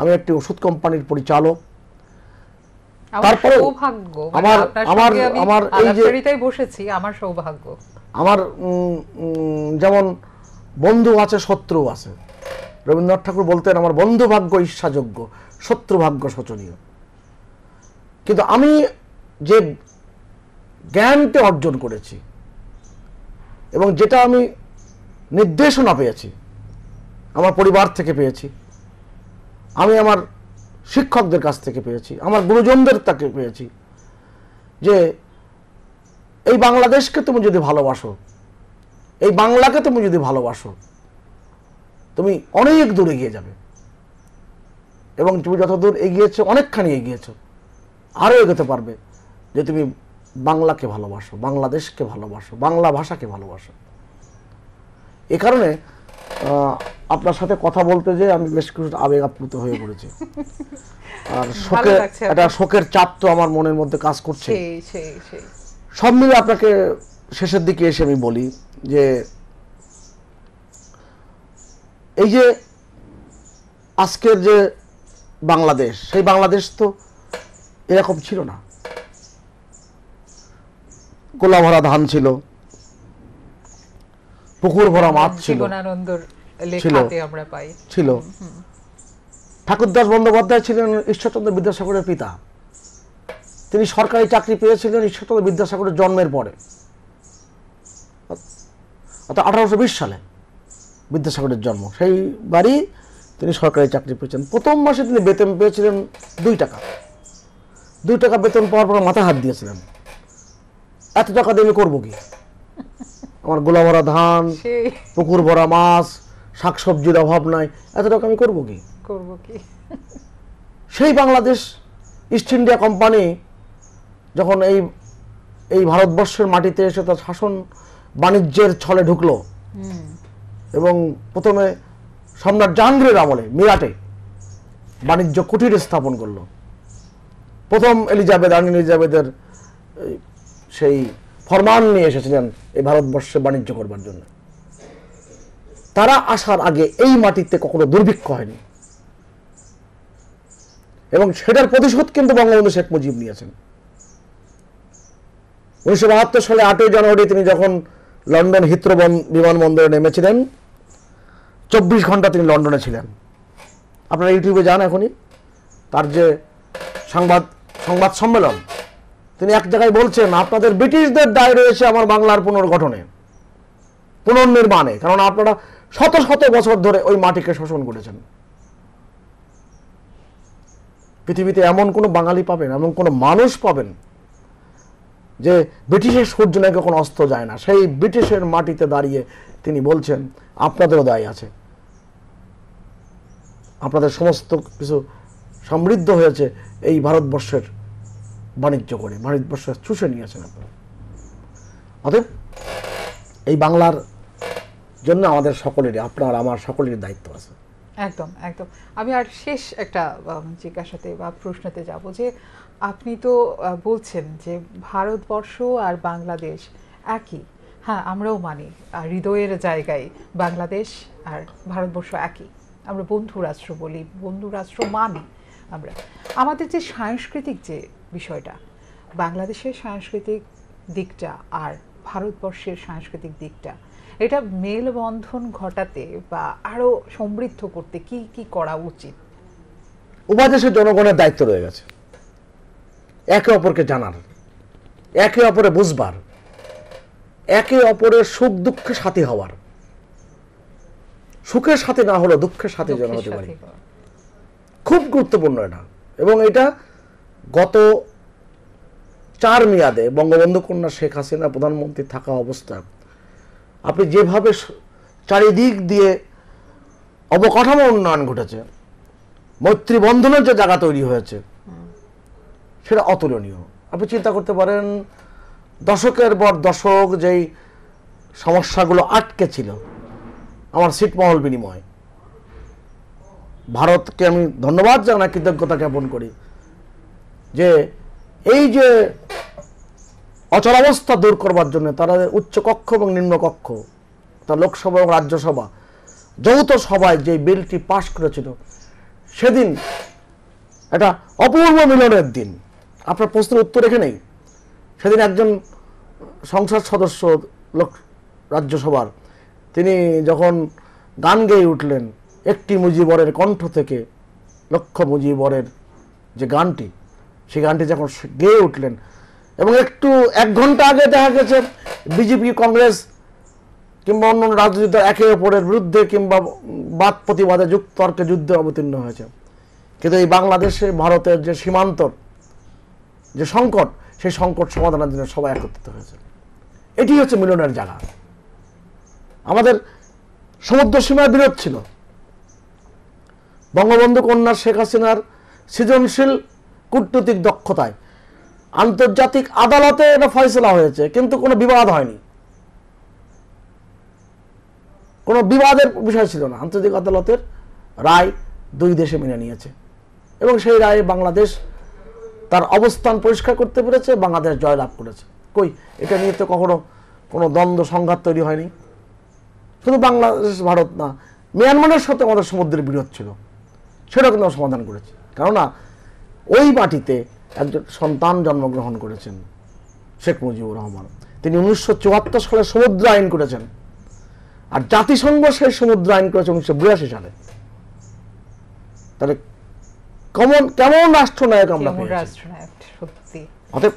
B: আমি একটি ওষুধ কোম্পানির পরিচালক
A: তারপরে আমার মানে আমার আমার এই যে বসেছি আমার সৌভাগ্য
B: আমার যেমন বন্ধু আছে শত্রু আছে রবীন্দ্রনাথ ঠাকুর বলতেন আমার বন্ধুভাগ্য ঈর্ষাযোগ্য শত্রুভাগ্য শোচনীয় কিন্তু আমি যে জ্ঞানটি অর্জন করেছি এবং যেটা আমি নির্দেশনা পেয়েছি আমার পরিবার থেকে পেয়েছি আমি আমার শিক্ষকদের কাছ থেকে পেয়েছি আমার গুরুজনদের তাকে পেয়েছি যে এই বাংলাদেশকে তুমি যদি ভালোবাসো এই বাংলাকে তুমি যদি ভালোবাসো তুমি অনেক দূর এগিয়ে যাবে এবং তুমি যত দূর এগিয়েছো অনেকখানি এগিয়েছো আরও এগোতে পারবে যে তুমি বাংলাকে ভালোবাসো বাংলাদেশকে ভালোবাসো বাংলা ভাষাকে ভালোবাসো এ কারণে আপনার সাথে কথা বলতে যে আমি বেশ কিছু আবেগ আপ্লুত হয়ে পড়েছি আর শোকের একটা শোকের চাপ তো আমার মনের মধ্যে কাজ করছে সব মিলে আপনাকে শেষের দিকে এসে আমি বলি যে এই যে আজকের যে বাংলাদেশ সেই বাংলাদেশ তো এরকম ছিল না গোলা ভরা ধান ছিল পুকুর ভরা মাছ ছিল ছিল ঠাকুরদাস বন্দ্যোপাধ্যায় ছিলেন ঈশ্বরচন্দ্র বিদ্যাসাগরের পিতা তিনি সরকারি চাকরি পেয়েছিলেন ঈশ্বরচন্দ্র বিদ্যাসাগরের জন্মের পরে অর্থাৎ আঠারোশো সালে বিদ্যাসাগরের জন্ম সেই বাড়ি তিনি সরকারি চাকরি পেয়েছেন প্রথম মাসে তিনি বেতন পেয়েছিলেন দুই টাকা দুই টাকা বেতন পাওয়ার পর মাথা হাত দিয়েছিলেন এত টাকা দিয়ে আমি করবো কি আমার গোলা ভরা ধান পুকুর ভরা মাছ শাকসবজির অভাব নাই এত টাকা আমি করবো কি করবো কি সেই বাংলাদেশ ইস্ট ইন্ডিয়া কোম্পানি যখন এই এই ভারতবর্ষের মাটিতে এসে তার শাসন বাণিজ্যের ছলে ঢুকলো এবং প্রথমে সম্রাট জাহাঙ্গীরের আমলে মিরাটে বাণিজ্য কুটির স্থাপন করল প্রথম এলিজাবেথ রানী এলিজাবেথের সেই ফরমান নিয়ে এসেছিলেন এই ভারতবর্ষে বাণিজ্য করবার জন্য তারা আসার আগে এই মাটিতে কখনো দুর্ভিক্ষ হয়নি এবং সেটার প্রতিশোধ কিন্তু বঙ্গবন্ধু শেখ মুজিব নিয়েছেন উনিশশো সালে আটই জানুয়ারি তিনি যখন লন্ডন হিত্রবন বিমানবন্দরে নেমেছিলেন চব্বিশ ঘন্টা তিনি লন্ডনে ছিলেন আপনারা ইউটিউবে যান এখনই তার যে সংবাদ সংবাদ সম্মেলন তিনি এক জায়গায় বলছেন আপনাদের ব্রিটিশদের দায় রয়েছে আমার বাংলার পুনর্গঠনে পুনর্নির্মাণে কারণ আপনারা শত শত বছর ধরে ওই মাটিকে শোষণ করেছেন পৃথিবীতে এমন কোনো বাঙালি পাবেন এমন কোনো মানুষ পাবেন যে ব্রিটিশের সূর্য নাকি কোনো অস্ত যায় না সেই ব্রিটিশের মাটিতে দাঁড়িয়ে তিনি বলছেন আপনাদেরও দায় আছে আপনাদের সমস্ত কিছু সমৃদ্ধ হয়েছে এই ভারতবর্ষের বাণিজ্য করে ভারতবর্ষের চুষে নিয়েছেন আপনারা অতএব এই বাংলার জন্য আমাদের সকলেরই আপনার আমার সকলেরই দায়িত্ব আছে
A: একদম একদম আমি আর শেষ একটা জিজ্ঞাসাতে বা প্রশ্নতে যাব যে আপনি তো বলছেন যে ভারতবর্ষ আর বাংলাদেশ একই হ্যাঁ আমরাও মানি হৃদয়ের জায়গায় বাংলাদেশ আর ভারতবর্ষ একই আমরা বন্ধু রাষ্ট্র বলি বন্ধু রাষ্ট্র মানি আমরা আমাদের যে সাংস্কৃতিক যে বিষয়টা বাংলাদেশের সাংস্কৃতিক দিকটা আর ভারতবর্ষের সাংস্কৃতিক দিকটা এটা মেলবন্ধন ঘটাতে বা আরও সমৃদ্ধ করতে কি কি করা উচিত
B: উপদেশের জনগণের দায়িত্ব রয়ে গেছে একে অপরকে জানার একে অপরে বুঝবার একে অপরের সুখ দুঃখে সাথী হওয়ার সুখের সাথে না হলো দুঃখের সাথে যেন হতে পারি খুব গুরুত্বপূর্ণ এটা এবং এটা গত চার মেয়াদে বঙ্গবন্ধু কন্যা শেখ হাসিনা প্রধানমন্ত্রী থাকা অবস্থা আপনি যেভাবে চারিদিক দিয়ে অবকাঠামো উন্নয়ন ঘটেছে মৈত্রী বন্ধনের যে জায়গা তৈরি হয়েছে সেটা অতুলনীয় আপনি চিন্তা করতে পারেন দশকের পর দশক যেই সমস্যাগুলো আটকে ছিল আমার সিটমহল বিনিময় ভারতকে আমি ধন্যবাদ জানা কৃতজ্ঞতা জ্ঞাপন করি যে এই যে অচলাবস্থা দূর করবার জন্য তারা উচ্চ কক্ষ এবং নিম্ন কক্ষ লোকসভা এবং রাজ্যসভা যৌথ সভায় যে বিলটি পাশ করেছিল সেদিন এটা অপূর্ব মিলনের দিন আপনার প্রশ্নের উত্তর এখানে সেদিন একজন সংসদ সদস্য লোক রাজ্যসভার তিনি যখন গান গেয়ে উঠলেন একটি মুজিবরের কণ্ঠ থেকে লক্ষ মুজিবরের যে গানটি সেই গানটি যখন গেয়ে উঠলেন এবং একটু এক ঘন্টা আগে দেখা গেছে বিজেপি কংগ্রেস কিংবা অন্য অন্য রাজনীতি একে অপরের বিরুদ্ধে কিংবা বাদ প্রতিবাদে যুক্ত যুদ্ধে অবতীর্ণ হয়েছে কিন্তু এই বাংলাদেশে ভারতের যে সীমান্ত যে সংকট সেই সংকট সমাধানের জন্য সবাই একত্রিত হয়েছে এটি হচ্ছে মিলনের জায়গা আমাদের সমুদ্র সীমার বিরোধ ছিল বঙ্গবন্ধু কন্যা শেখ হাসিনার সৃজনশীল কূটনৈতিক দক্ষতায় আন্তর্জাতিক আদালতে এটা ফয়সলা হয়েছে কিন্তু কোনো বিবাদ হয়নি কোনো বিবাদের বিষয় ছিল না আন্তর্জাতিক আদালতের রায় দুই দেশে মেনে নিয়েছে এবং সেই রায়ে বাংলাদেশ তার অবস্থান পরিষ্কার করতে পেরেছে বাংলাদেশ জয়লাভ করেছে কই এটা নিয়ে তো কখনো কোনো দ্বন্দ্ব সংঘাত তৈরি হয়নি শুধু বাংলাদেশ ভারত না মিয়ানমারের সাথে আমাদের সমুদ্রের বিরোধ ছিল সেটা কিন্তু সমাধান করেছে কেননা ওই মাটিতে একজন সন্তান জন্মগ্রহণ করেছেন শেখ মুজিবুর রহমান তিনি উনিশশো সালে সমুদ্র আইন করেছেন আর জাতিসংঘ সে সমুদ্র আইন করেছে উনিশশো বিরাশি সালে তাহলে কেমন কেমন রাষ্ট্রনায়ক আমরা অতএব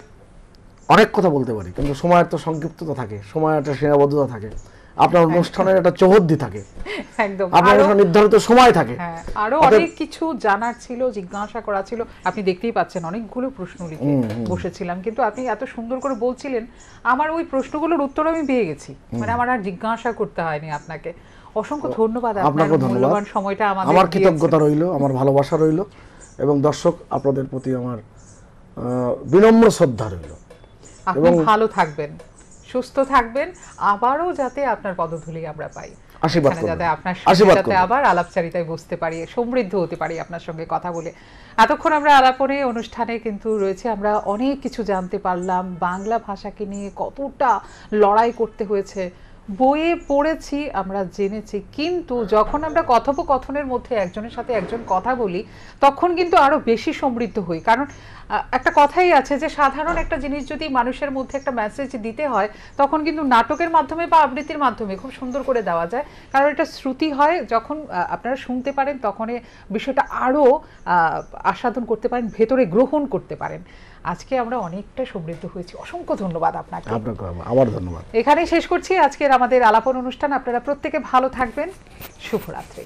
B: অনেক কথা বলতে পারি কিন্তু সময়ের তো সংক্ষিপ্ততা থাকে সময়ের একটা সীমাবদ্ধতা থাকে আপনার অনুষ্ঠানের একটা চৌহদ্দি থাকে
A: নির্ধারিত সময় থাকে হ্যাঁ, আরো অনেক কিছু জানার ছিল জিজ্ঞাসা করা ছিল আপনি দেখতেই পাচ্ছেন অনেকগুলো প্রশ্ন বসেছিলাম কিন্তু আপনি এত সুন্দর করে বলছিলেন আমার ওই প্রশ্নগুলোর উত্তর আমি পেয়ে গেছি মানে আমার আর জিজ্ঞাসা করতে হয়নি আপনাকে অসংখ্য ধন্যবাদ আপনাকে ধন্যবাদ সময়টা আমার কৃতজ্ঞতা
B: রইল আমার ভালোবাসা রইল এবং দর্শক আপনাদের প্রতি আমার বিনম্র শ্রদ্ধা রইল আপনি ভালো
A: থাকবেন সুস্থ থাকবেন আবারও যাতে আপনার পদধূলি আমরা পাই
B: আশীর্বাদ যাতে আপনার সাথে
A: আবার আলাপচারিতায় বসতে পারি সমৃদ্ধ হতে পারি আপনার সঙ্গে কথা বলে এতক্ষণ আমরা আলাপনে অনুষ্ঠানে কিন্তু রয়েছে আমরা অনেক কিছু জানতে পারলাম বাংলা ভাষাকে নিয়ে কতটা লড়াই করতে হয়েছে বইয়ে পড়েছি আমরা জেনেছি কিন্তু যখন আমরা কথোপকথনের মধ্যে একজনের সাথে একজন কথা বলি তখন কিন্তু আরও বেশি সমৃদ্ধ হই কারণ একটা কথাই আছে যে সাধারণ একটা জিনিস যদি মানুষের মধ্যে একটা মেসেজ দিতে হয় তখন কিন্তু নাটকের মাধ্যমে বা আবৃত্তির মাধ্যমে খুব সুন্দর করে দেওয়া যায় কারণ এটা শ্রুতি হয় যখন আপনারা শুনতে পারেন তখন বিষয়টা আরও আস্বাদন করতে পারেন ভেতরে গ্রহণ করতে পারেন আজকে আমরা অনেকটা সমৃদ্ধ হয়েছি অসংখ্য ধন্যবাদ আপনাকে আবার ধন্যবাদ এখানেই শেষ করছি আজকের আমাদের আলাপন অনুষ্ঠান আপনারা প্রত্যেকে ভালো থাকবেন
C: শুভরাত্রি